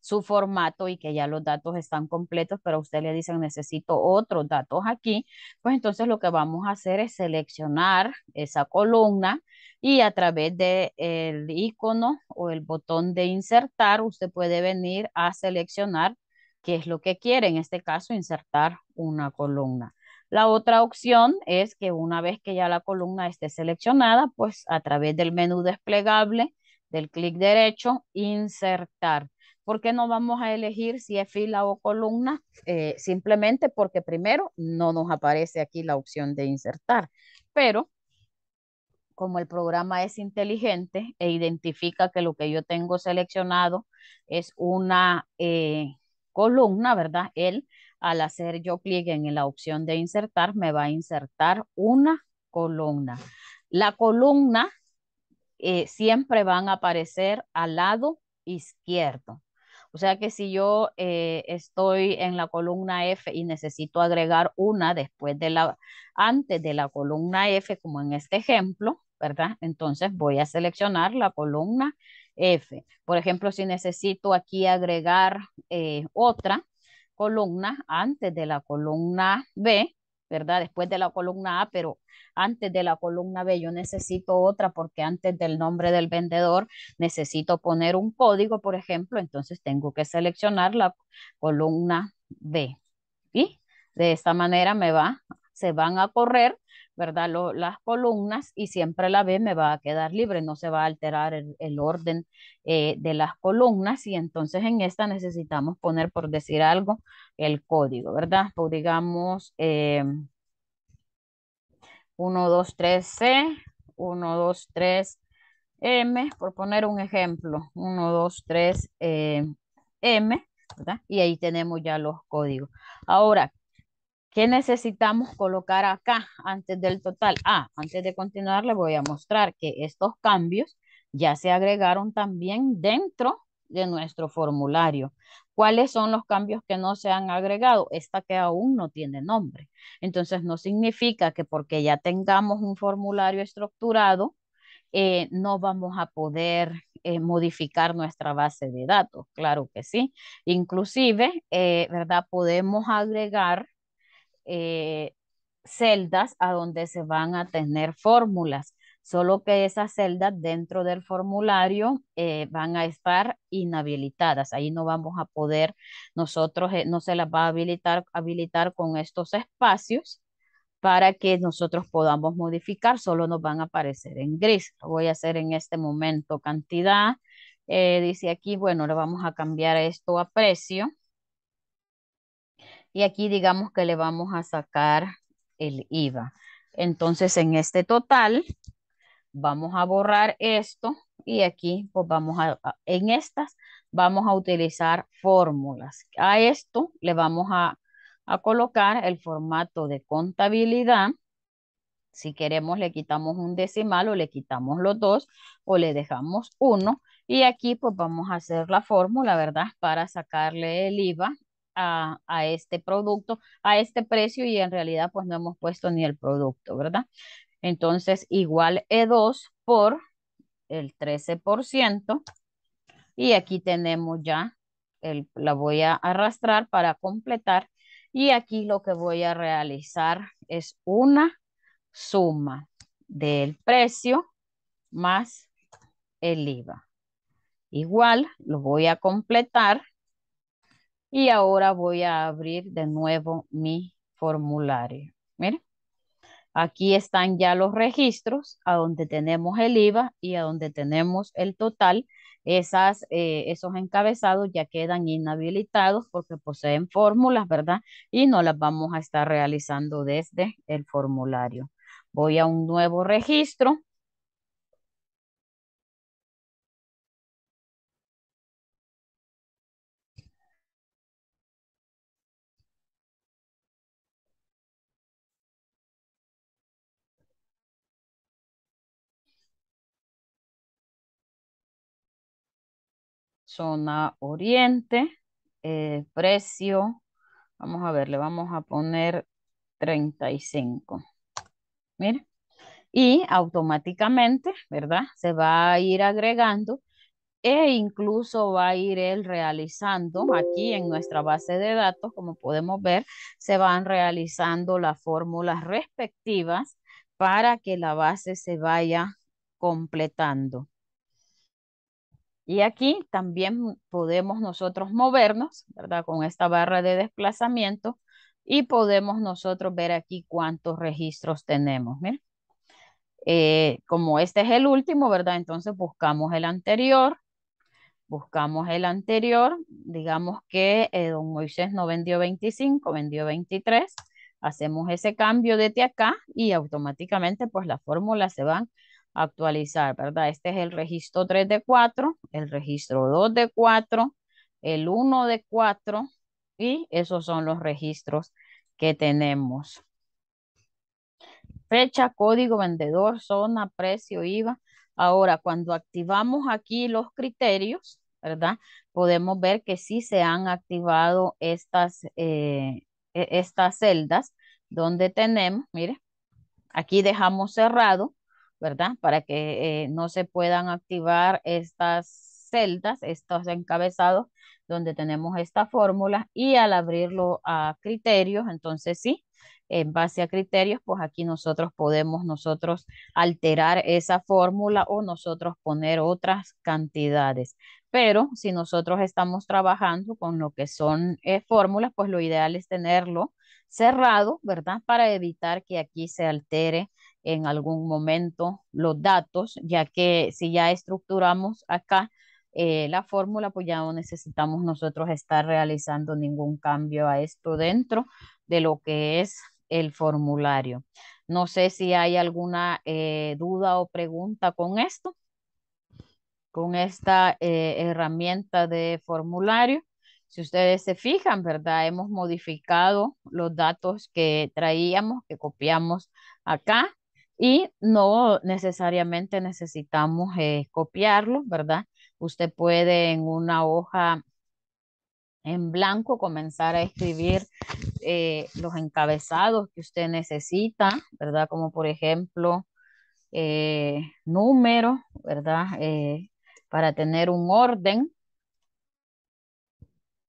su formato y que ya los datos están completos, pero usted le dicen necesito otros datos aquí, pues entonces lo que vamos a hacer es seleccionar esa columna y a través del icono o el botón de insertar, usted puede venir a seleccionar qué es lo que quiere, en este caso insertar una columna. La otra opción es que una vez que ya la columna esté seleccionada, pues a través del menú desplegable, del clic derecho, insertar. ¿Por qué no vamos a elegir si es fila o columna? Eh, simplemente porque primero no nos aparece aquí la opción de insertar, pero como el programa es inteligente e identifica que lo que yo tengo seleccionado es una eh, columna, ¿verdad? Él, al hacer yo clic en la opción de insertar, me va a insertar una columna. La columna eh, siempre van a aparecer al lado izquierdo. O sea que si yo eh, estoy en la columna F y necesito agregar una después de la, antes de la columna F, como en este ejemplo, ¿verdad? Entonces voy a seleccionar la columna F. Por ejemplo, si necesito aquí agregar eh, otra columna antes de la columna B, ¿verdad? Después de la columna A, pero antes de la columna B yo necesito otra porque antes del nombre del vendedor necesito poner un código, por ejemplo, entonces tengo que seleccionar la columna B. Y de esta manera me va, se van a correr ¿verdad? las columnas y siempre la B me va a quedar libre, no se va a alterar el, orden eh, de las columnas y entonces en esta necesitamos poner, por decir algo, el código, ¿verdad? Pues digamos 1, eh, 2, C, 1, 2, 3, M, por poner un ejemplo, 1, 2, 3, M, ¿verdad? Y ahí tenemos ya los códigos. Ahora, ¿Qué necesitamos colocar acá antes del total? Ah, antes de continuar le voy a mostrar que estos cambios ya se agregaron también dentro de nuestro formulario. ¿Cuáles son los cambios que no se han agregado? Esta que aún no tiene nombre. Entonces no significa que porque ya tengamos un formulario estructurado, eh, no vamos a poder eh, modificar nuestra base de datos. Claro que sí. Inclusive, eh, ¿verdad? Podemos agregar eh, celdas a donde se van a tener fórmulas, solo que esas celdas dentro del formulario eh, van a estar inhabilitadas. Ahí no vamos a poder, nosotros eh, no se las va a habilitar, habilitar con estos espacios para que nosotros podamos modificar, solo nos van a aparecer en gris. Lo voy a hacer en este momento cantidad. dice aquí, bueno, le vamos a cambiar esto a precio y aquí digamos que le vamos a sacar el IVA. Entonces en este total vamos a borrar esto y aquí pues vamos a, en estas vamos a utilizar fórmulas. A esto le vamos a, a colocar el formato de contabilidad. Si queremos le quitamos un decimal o le quitamos los dos o le dejamos uno. Y aquí pues vamos a hacer la fórmula, ¿verdad? Para sacarle el IVA a, este producto, a este precio y en realidad pues no hemos puesto ni el producto, ¿verdad? Entonces igual E2 por el 13% y aquí tenemos ya, la voy a arrastrar para completar y aquí lo que voy a realizar es una suma del precio más el IVA. Igual lo voy a completar y ahora voy a abrir de nuevo mi formulario. Miren, aquí están ya los registros a donde tenemos el IVA y a donde tenemos el total. Esas, eh, esos encabezados ya quedan inhabilitados porque poseen fórmulas, ¿verdad? Y no las vamos a estar realizando desde el formulario. Voy a un nuevo registro zona oriente, eh, precio, vamos a ver, le vamos a poner 35. Mire. Y automáticamente, ¿verdad? Se va a ir agregando e incluso va a ir él realizando aquí en nuestra base de datos, como podemos ver, se van realizando las fórmulas respectivas para que la base se vaya completando. Y aquí también podemos nosotros movernos, ¿verdad? Con esta barra de desplazamiento y podemos nosotros ver aquí cuántos registros tenemos. Eh, como este es el último, ¿verdad? Entonces buscamos el anterior, buscamos el anterior, digamos que eh, don Moisés no vendió 25, vendió 23, hacemos ese cambio de acá y automáticamente pues las fórmulas se van actualizar, ¿verdad? Este es el registro 3 de 4, el registro 2 de 4, el 1 de 4 y esos son los registros que tenemos. Fecha, código, vendedor, zona, precio, IVA. Ahora, cuando activamos aquí los criterios, ¿verdad? Podemos ver que sí se han activado estas, eh, e-, estas celdas donde tenemos, mire, aquí dejamos cerrado ¿verdad? Para que eh, no se puedan activar estas celdas, estos encabezados donde tenemos esta fórmula y al abrirlo a criterios, entonces sí, en base a criterios, pues aquí nosotros podemos nosotros alterar esa fórmula o nosotros poner otras cantidades. Pero si nosotros estamos trabajando con lo que son eh, fórmulas, pues lo ideal es tenerlo cerrado, ¿verdad? Para evitar que aquí se altere en algún momento los datos, ya que si ya estructuramos acá eh, la fórmula, pues ya no necesitamos nosotros estar realizando ningún cambio a esto dentro de lo que es el formulario. No sé si hay alguna eh, duda o pregunta con esto, con esta eh, herramienta de formulario. Si ustedes se fijan, ¿verdad? Hemos modificado los datos que traíamos, que copiamos acá. Y no necesariamente necesitamos eh, copiarlo, ¿verdad? Usted puede en una hoja en blanco comenzar a escribir eh, los encabezados que usted necesita, ¿verdad? Como por ejemplo, eh, número, ¿verdad? para tener un orden.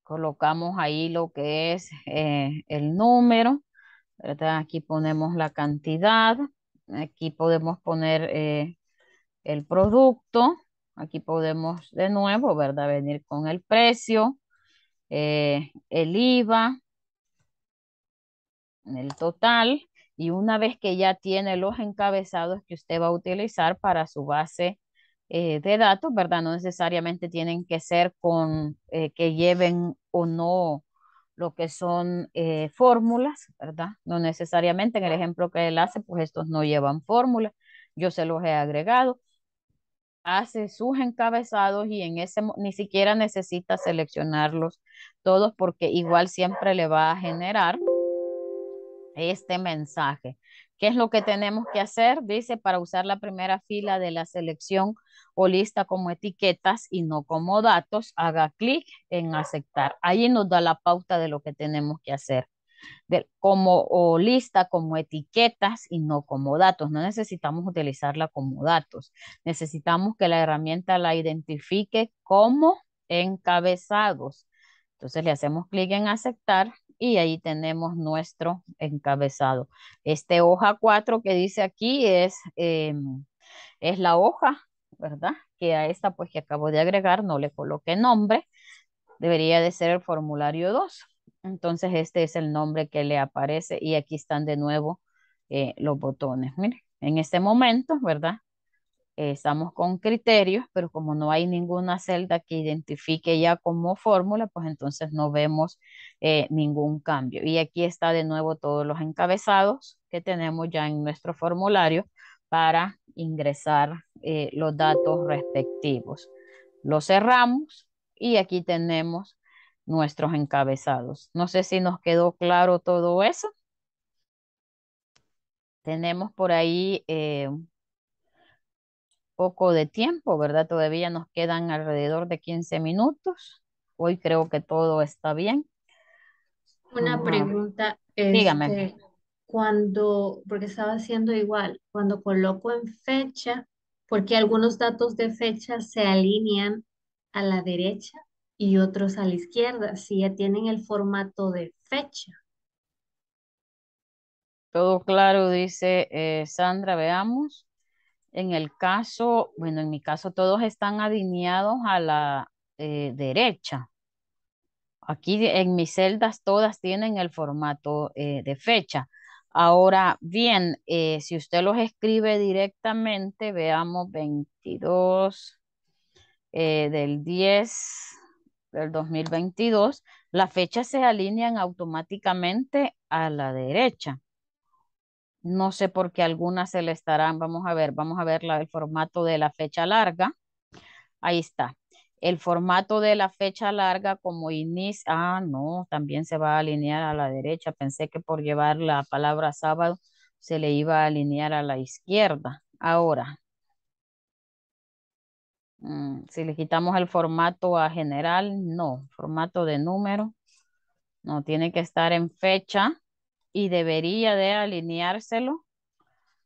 Colocamos ahí lo que es el número, ¿verdad? Aquí ponemos la cantidad, Aquí podemos poner eh, el producto. Aquí podemos de nuevo, ¿verdad? Venir con el precio, eh, el IVA, el total. Y una vez que ya tiene los encabezados que usted va a utilizar para su base eh, de datos, ¿verdad? No necesariamente tienen que ser con que lleven o no lo que son eh, fórmulas, ¿verdad? No necesariamente en el ejemplo que él hace, pues estos no llevan fórmulas, yo se los he agregado. Hace sus encabezados y en ese ni siquiera necesita seleccionarlos todos porque igual siempre le va a generar este mensaje. ¿Qué es lo que tenemos que hacer? Dice, para usar la primera fila de la selección o lista como etiquetas y no como datos, haga clic en aceptar. Ahí nos da la pauta de lo que tenemos que hacer. como o lista, como etiquetas y no como datos. No necesitamos utilizarla como datos. Necesitamos que la herramienta la identifique como encabezados. Entonces le hacemos clic en aceptar y ahí tenemos nuestro encabezado. Este hoja 4 que dice aquí es, em, es la hoja, ¿verdad? Que a esta pues que acabo de agregar no le coloqué nombre, debería de ser el formulario 2. Entonces este es el nombre que le aparece y aquí están de nuevo eh, los botones. Miren, en este momento, ¿verdad? Eh, estamos con criterios, pero como no hay ninguna celda que identifique ya como fórmula, pues entonces no vemos eh, ningún cambio. Y aquí está de nuevo todos los encabezados que tenemos ya en nuestro formulario para ingresar eh, los datos respectivos. Lo cerramos y aquí tenemos nuestros encabezados. No sé si nos quedó claro todo eso. Tenemos por ahí poco de tiempo, ¿verdad? Todavía nos quedan alrededor de 15 minutos. Hoy creo que todo está bien. Una ah, pregunta. Dígame. Este, cuando, porque estaba haciendo igual, cuando coloco en fecha, porque algunos datos de fecha se alinean a la derecha y otros a la izquierda, si ya tienen el formato de fecha. Todo claro, dice eh, Sandra, veamos. En el caso, bueno, en mi caso todos están alineados a la eh, derecha. Aquí en mis celdas todas tienen el formato eh, de fecha. Ahora bien, eh, si usted los escribe directamente, veamos 22 del 10 del 2022, las fechas se alinean automáticamente a la derecha. No sé por qué algunas se le estarán, vamos a ver, vamos a ver el formato de la fecha larga. Ahí está. El formato de la fecha larga como inicio, ah, no, también se va a alinear a la derecha. Pensé que por llevar la palabra sábado se le iba a alinear a la izquierda. Ahora, mm, si le quitamos el formato a general, no, formato de número, no, tiene que estar en fecha y debería de alineárselo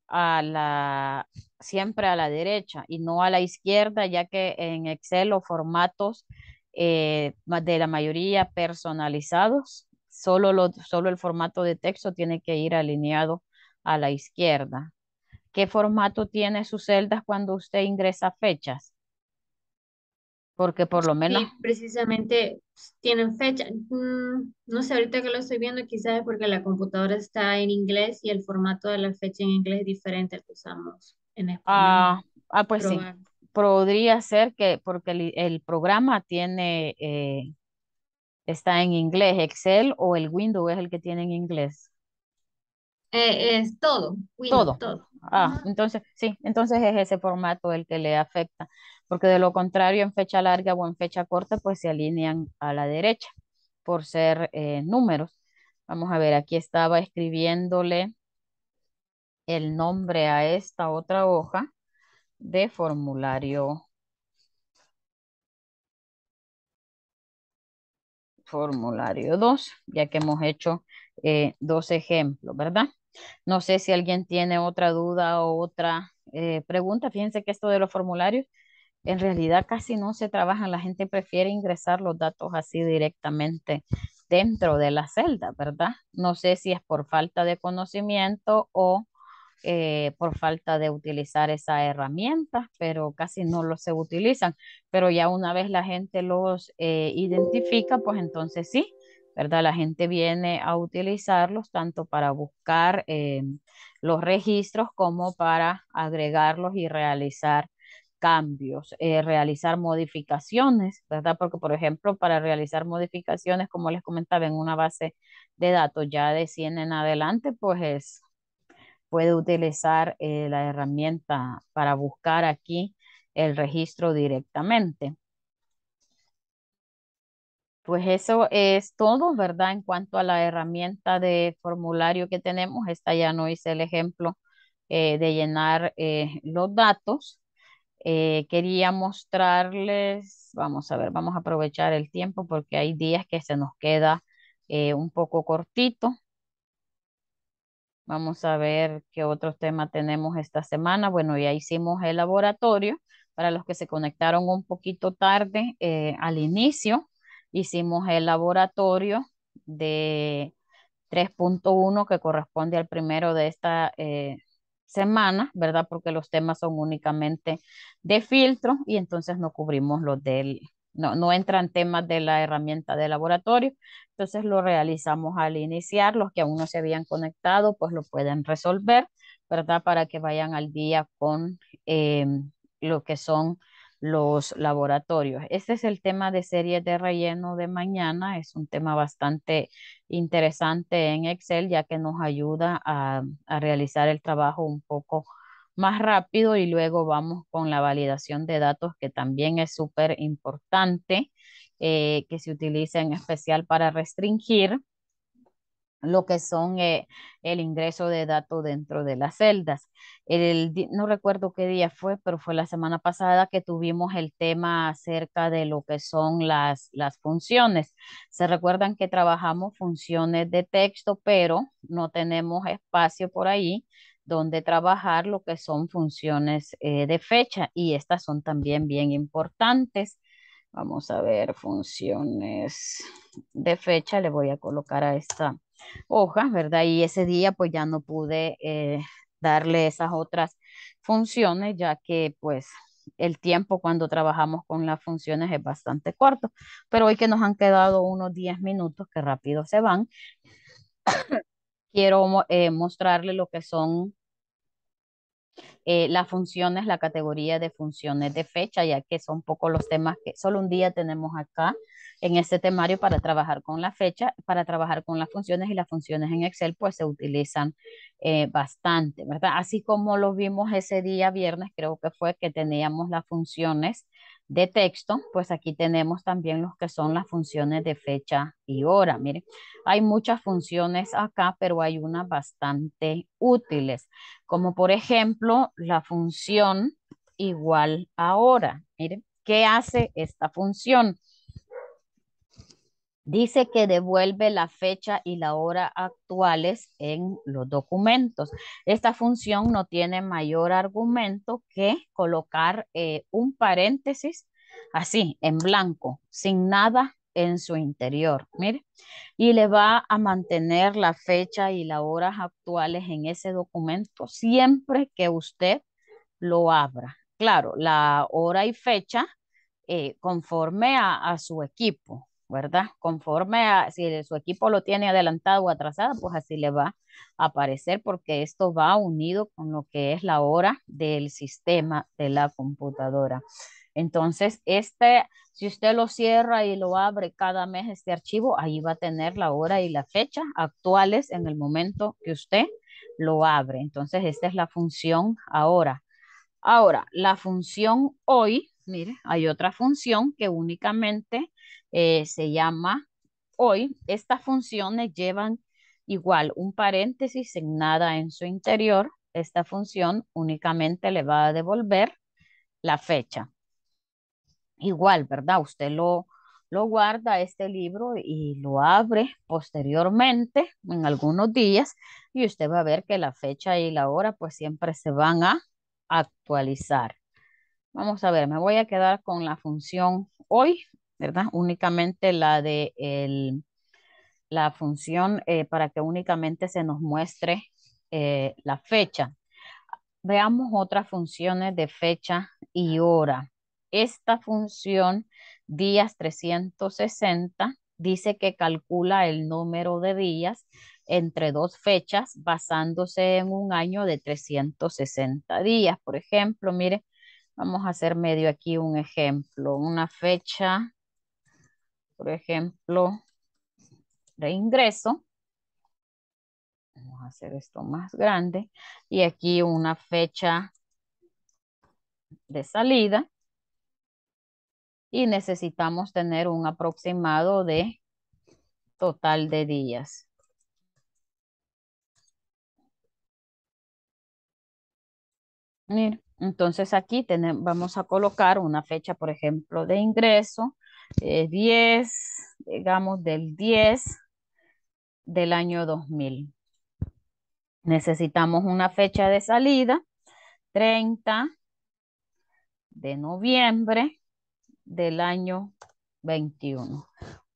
a la, siempre a la derecha y no a la izquierda, ya que en Excel los formatos eh, de la mayoría personalizados, solo, solo el formato de texto tiene que ir alineado a la izquierda. ¿Qué formato tiene sus celdas cuando usted ingresa fechas? Porque por lo menos... Sí, precisamente pues, tienen fecha. Mm, no sé, ahorita que lo estoy viendo, quizás es porque la computadora está en inglés y el formato de la fecha en inglés es diferente al que usamos en español. Ah, ah pues sí. Podría ser que, porque el, programa tiene, eh, está en inglés, Excel o el Windows es el que tiene en inglés. Eh, es todo, todo. Ah, entonces, sí, entonces es ese formato el que le afecta porque de lo contrario en fecha larga o en fecha corta pues se alinean a la derecha por ser eh, números. Vamos a ver, aquí estaba escribiéndole el nombre a esta otra hoja de formulario. Formulario 2, ya que hemos hecho eh, dos ejemplos, ¿verdad? No sé si alguien tiene otra duda o otra eh, pregunta. Fíjense que esto de los formularios en realidad casi no se trabajan. La gente prefiere ingresar los datos así directamente dentro de la celda, ¿verdad? No sé si es por falta de conocimiento o eh, por falta de utilizar esa herramienta, pero casi no los se utilizan. Pero ya una vez la gente los eh, identifica, pues entonces sí, ¿verdad? La gente viene a utilizarlos tanto para buscar eh, los registros como para agregarlos y realizar cambios, eh, realizar modificaciones, ¿verdad? Porque, por ejemplo, para realizar modificaciones, como les comentaba, en una base de datos ya de 100 en adelante, pues puede utilizar eh, la herramienta para buscar aquí el registro directamente. Pues eso es todo, ¿verdad? En cuanto a la herramienta de formulario que tenemos, esta ya no hice el ejemplo eh, de llenar los datos eh, quería mostrarles, vamos a ver, vamos a aprovechar el tiempo porque hay días que se nos queda eh, un poco cortito. Vamos a ver qué otros temas tenemos esta semana. Bueno, ya hicimos el laboratorio. Para los que se conectaron un poquito tarde eh, al inicio, hicimos el laboratorio de 3.1 que corresponde al primero de esta eh, semana, ¿verdad? Porque los temas son únicamente de filtro y entonces no cubrimos los del, no, entran temas de la herramienta de laboratorio, entonces lo realizamos al iniciar, los que aún no se habían conectado, pues lo pueden resolver, ¿verdad? Para que vayan al día con eh, lo que son los laboratorios. Este es el tema de serie de relleno de mañana. Es un tema bastante interesante en Excel, ya que nos ayuda a, realizar el trabajo un poco más rápido y luego vamos con la validación de datos, que también es súper importante, eh, que se utiliza en especial para restringir lo que son eh, el ingreso de datos dentro de las celdas. El, no recuerdo qué día fue, pero fue la semana pasada que tuvimos el tema acerca de lo que son las, las funciones. Se recuerdan que trabajamos funciones de texto, pero no tenemos espacio por ahí donde trabajar lo que son funciones eh, de fecha y estas son también bien importantes. Vamos a ver funciones de fecha. Le voy a colocar a esta hoja, ¿verdad? Y ese día pues ya no pude eh, darle esas otras funciones, ya que pues el tiempo cuando trabajamos con las funciones es bastante corto. Pero hoy que nos han quedado unos 10 minutos, que rápido se van, quiero eh, mostrarle lo que son eh, las funciones, la categoría de funciones de fecha, ya que son pocos los temas que solo un día tenemos acá en este temario para trabajar con la fecha, para trabajar con las funciones y las funciones en Excel pues se utilizan eh, bastante, ¿verdad? Así como lo vimos ese día viernes, creo que fue que teníamos las funciones de texto, pues aquí tenemos también los que son las funciones de fecha y hora. Miren, hay muchas funciones acá, pero hay unas bastante útiles, como por ejemplo la función igual a hora. Miren, ¿qué hace esta función? Dice que devuelve la fecha y la hora actuales en los documentos. Esta función no tiene mayor argumento que colocar eh, un paréntesis así, en blanco, sin nada en su interior, mire, y le va a mantener la fecha y las horas actuales en ese documento siempre que usted lo abra. Claro, la hora y fecha eh, conforme a su equipo, ¿verdad? Conforme a si su equipo lo tiene adelantado o atrasado, pues así le va a aparecer porque esto va unido con lo que es la hora del sistema de la computadora. Entonces, este, si usted lo cierra y lo abre cada mes este archivo, ahí va a tener la hora y la fecha actuales en el momento que usted lo abre. Entonces, esta es la función ahora. Ahora, la función hoy Mire, hay otra función que únicamente eh, se llama hoy. Estas funciones llevan igual un paréntesis sin nada en su interior. Esta función únicamente le va a devolver la fecha. Igual, ¿verdad? Usted lo guarda este libro y lo abre posteriormente en algunos días y usted va a ver que la fecha y la hora pues siempre se van a actualizar. Vamos a ver, me voy a quedar con la función hoy, ¿verdad? Únicamente la de la función eh, para que únicamente se nos muestre eh, la fecha. Veamos otras funciones de fecha y hora. Esta función, días 360, dice que calcula el número de días entre dos fechas basándose en un año de 360 días. Por ejemplo, mire, Vamos a hacer medio aquí un ejemplo, una fecha, por ejemplo, de ingreso. Vamos a hacer esto más grande. Y aquí una fecha de salida. Y necesitamos tener un aproximado de total de días. Mira. Entonces aquí vamos a colocar una fecha, por ejemplo, de ingreso, 10, eh, digamos del 10 del año 2000. Necesitamos una fecha de salida, 30 de noviembre del año 21.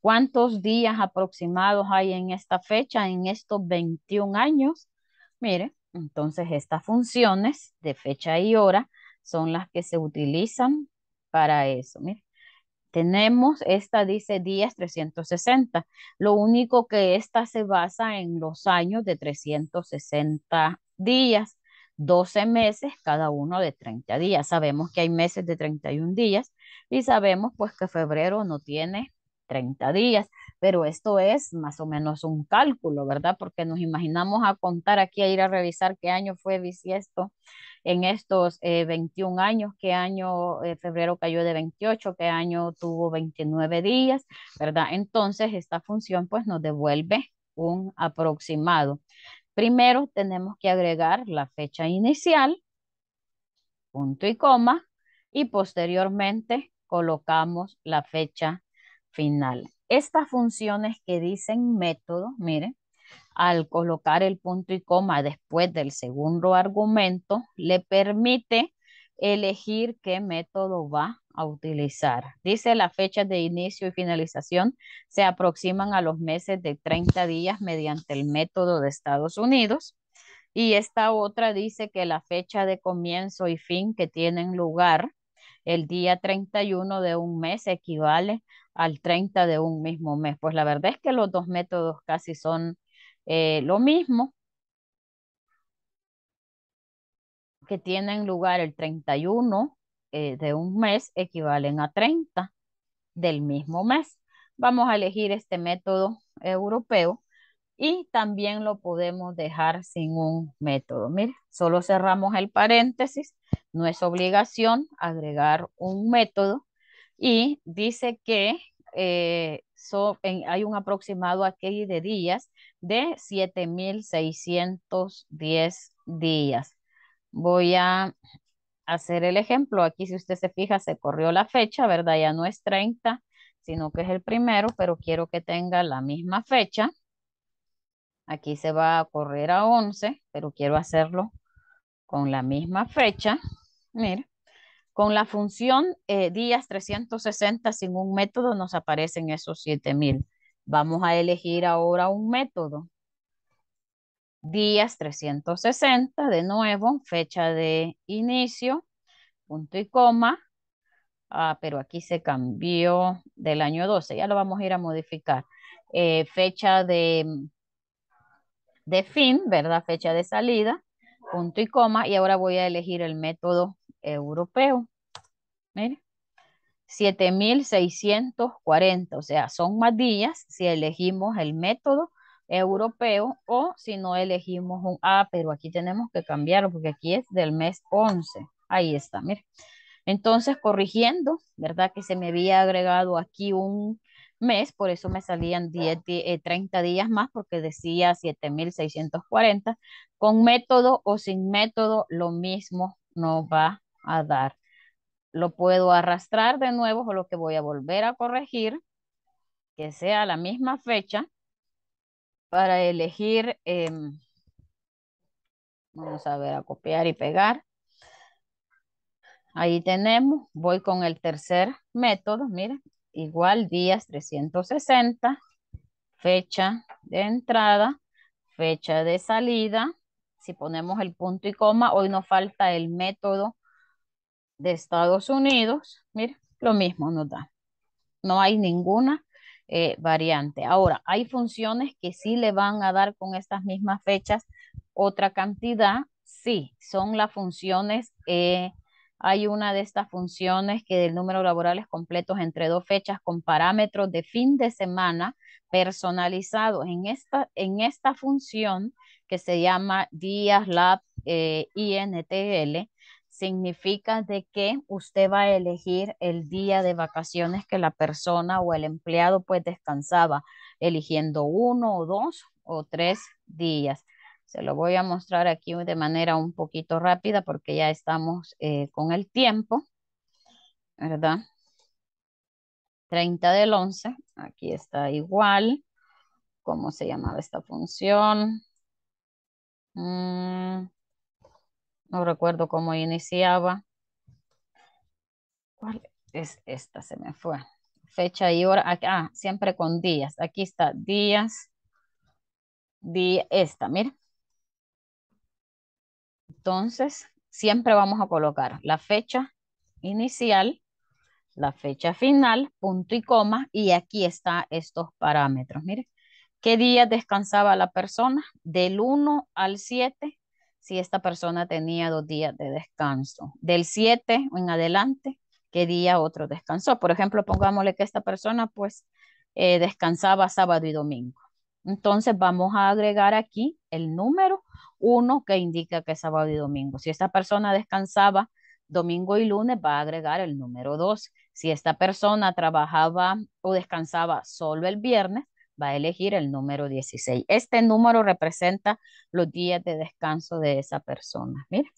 ¿Cuántos días aproximados hay en esta fecha, en estos 21 años? Mire, entonces, estas funciones de fecha y hora son las que se utilizan para eso. tenemos, esta dice días 360. Lo único que esta se basa en los años de 360 días, 12 meses, cada uno de 30 días. Sabemos que hay meses de 31 días y sabemos pues que febrero no tiene 30 días, pero esto es más o menos un cálculo, ¿verdad? Porque nos imaginamos a contar aquí, a ir a revisar qué año fue bisiesto en estos 21 eh, años, qué año eh, febrero cayó de 28, qué año tuvo 29 días, ¿verdad? Entonces esta función pues nos devuelve un aproximado. Primero tenemos que agregar la fecha inicial, punto y coma, y posteriormente colocamos la fecha final. Estas funciones que dicen método, miren, al colocar el punto y coma después del segundo argumento, le permite elegir qué método va a utilizar. Dice la fecha de inicio y finalización se aproximan a los meses de 30 días mediante el método de Estados Unidos. Y esta otra dice que la fecha de comienzo y fin que tienen lugar el día 31 de un mes equivale al 30 de un mismo mes. Pues la verdad es que los dos métodos casi son eh, lo mismo, que tienen lugar el 31 eh, de un mes equivalen a 30 del mismo mes. Vamos a elegir este método europeo y también lo podemos dejar sin un método. Mire, solo cerramos el paréntesis no es obligación agregar un método y dice que eh, hay un aproximado aquí de días de 7,610 días. Voy a hacer el ejemplo. Aquí si usted se fija se corrió la fecha, ¿verdad? Ya no es 30, sino que es el primero, pero quiero que tenga la misma fecha. Aquí se va a correr a 11, pero quiero hacerlo con la misma fecha. Mira, con la función eh, días 360 sin un método nos aparecen esos 7000. Vamos a elegir ahora un método. Días 360, de nuevo, fecha de inicio, punto y coma. Ah, pero aquí se cambió del año 12, ya lo vamos a ir a modificar. Eh, fecha de, de fin, ¿verdad? Fecha de salida, punto y coma, y ahora voy a elegir el método europeo. Mire, 7.640, o sea, son más días si elegimos el método europeo o si no elegimos un A, pero aquí tenemos que cambiarlo porque aquí es del mes 11. Ahí está, mire. Entonces, corrigiendo, ¿verdad? Que se me había agregado aquí un mes, por eso me salían 10, 30 eh, días más porque decía 7640. Con método o sin método, lo mismo no va a dar. Lo puedo arrastrar de nuevo, o lo que voy a volver a corregir, que sea la misma fecha, para elegir, em, vamos a ver, a copiar y pegar. Ahí tenemos, voy con el tercer método, miren, igual días 360, fecha de entrada, fecha de salida. Si ponemos el punto y coma, hoy nos falta el método de Estados Unidos, mira, lo mismo nos da. No hay ninguna eh, variante. Ahora, hay funciones que sí le van a dar con estas mismas fechas otra cantidad. Sí, son las funciones. Eh, hay una de estas funciones que del número laboral es completos entre dos fechas con parámetros de fin de semana personalizados. En esta, en esta función que se llama días lab eh, INTL, significa de que usted va a elegir el día de vacaciones que la persona o el empleado pues descansaba, eligiendo uno o dos o tres días. Se lo voy a mostrar aquí de manera un poquito rápida porque ya estamos eh, con el tiempo, ¿verdad? 30 del 11, aquí está igual. ¿Cómo se llamaba esta función? Mm, no recuerdo cómo iniciaba. ¿Cuál es esta? Se me fue. Fecha y hora. Ah, siempre con días. Aquí está, días. Día, esta, mira. Entonces, siempre vamos a colocar la fecha inicial, la fecha final, punto y coma, y aquí están estos parámetros. Mire, ¿qué día descansaba la persona? Del 1 al 7 si esta persona tenía dos días de descanso. Del 7 en adelante, ¿qué día otro descansó? Por ejemplo, pongámosle que esta persona pues eh, descansaba sábado y domingo. Entonces vamos a agregar aquí el número 1 que indica que es sábado y domingo. Si esta persona descansaba domingo y lunes, va a agregar el número 2. Si esta persona trabajaba o descansaba solo el viernes, va a elegir el número 16. Este número representa los días de descanso de esa persona. Mira.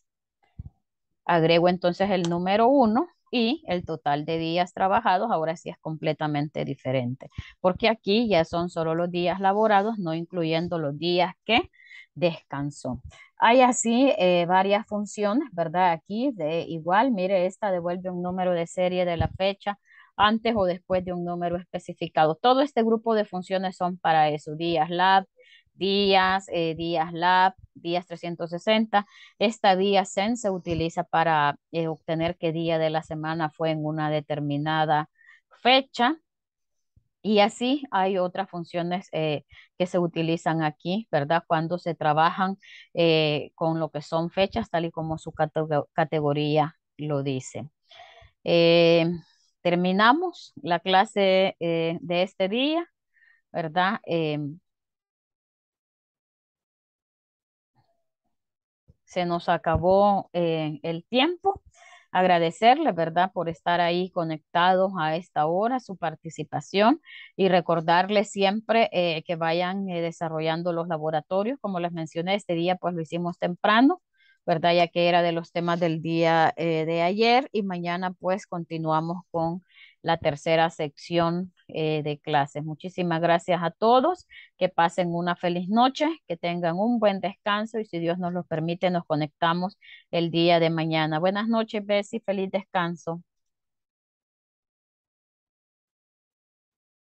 Agrego entonces el número 1 y el total de días trabajados ahora sí es completamente diferente, porque aquí ya son solo los días laborados, no incluyendo los días que descansó. Hay así eh, varias funciones, ¿verdad? Aquí de igual, mire, esta devuelve un número de serie de la fecha antes o después de un número especificado. Todo este grupo de funciones son para eso, días lab, días, eh, días lab, días 360. Esta día sen se utiliza para eh, obtener qué día de la semana fue en una determinada fecha. Y así hay otras funciones eh, que se utilizan aquí, ¿verdad? Cuando se trabajan con lo que son fechas, tal y como su categoría lo dice terminamos la clase eh, de este día, ¿verdad? Em, se nos acabó eh, el tiempo. Agradecerles, ¿verdad?, por estar ahí conectados a esta hora, su participación y recordarles siempre eh, que vayan desarrollando los laboratorios. Como les mencioné, este día pues lo hicimos temprano ¿verdad? Ya que era de los temas del día eh, de ayer y mañana pues continuamos con la tercera sección eh, de clases. Muchísimas gracias a todos, que pasen una feliz noche, que tengan un buen descanso y si Dios nos lo permite nos conectamos el día de mañana. Buenas noches, Bessie, feliz descanso.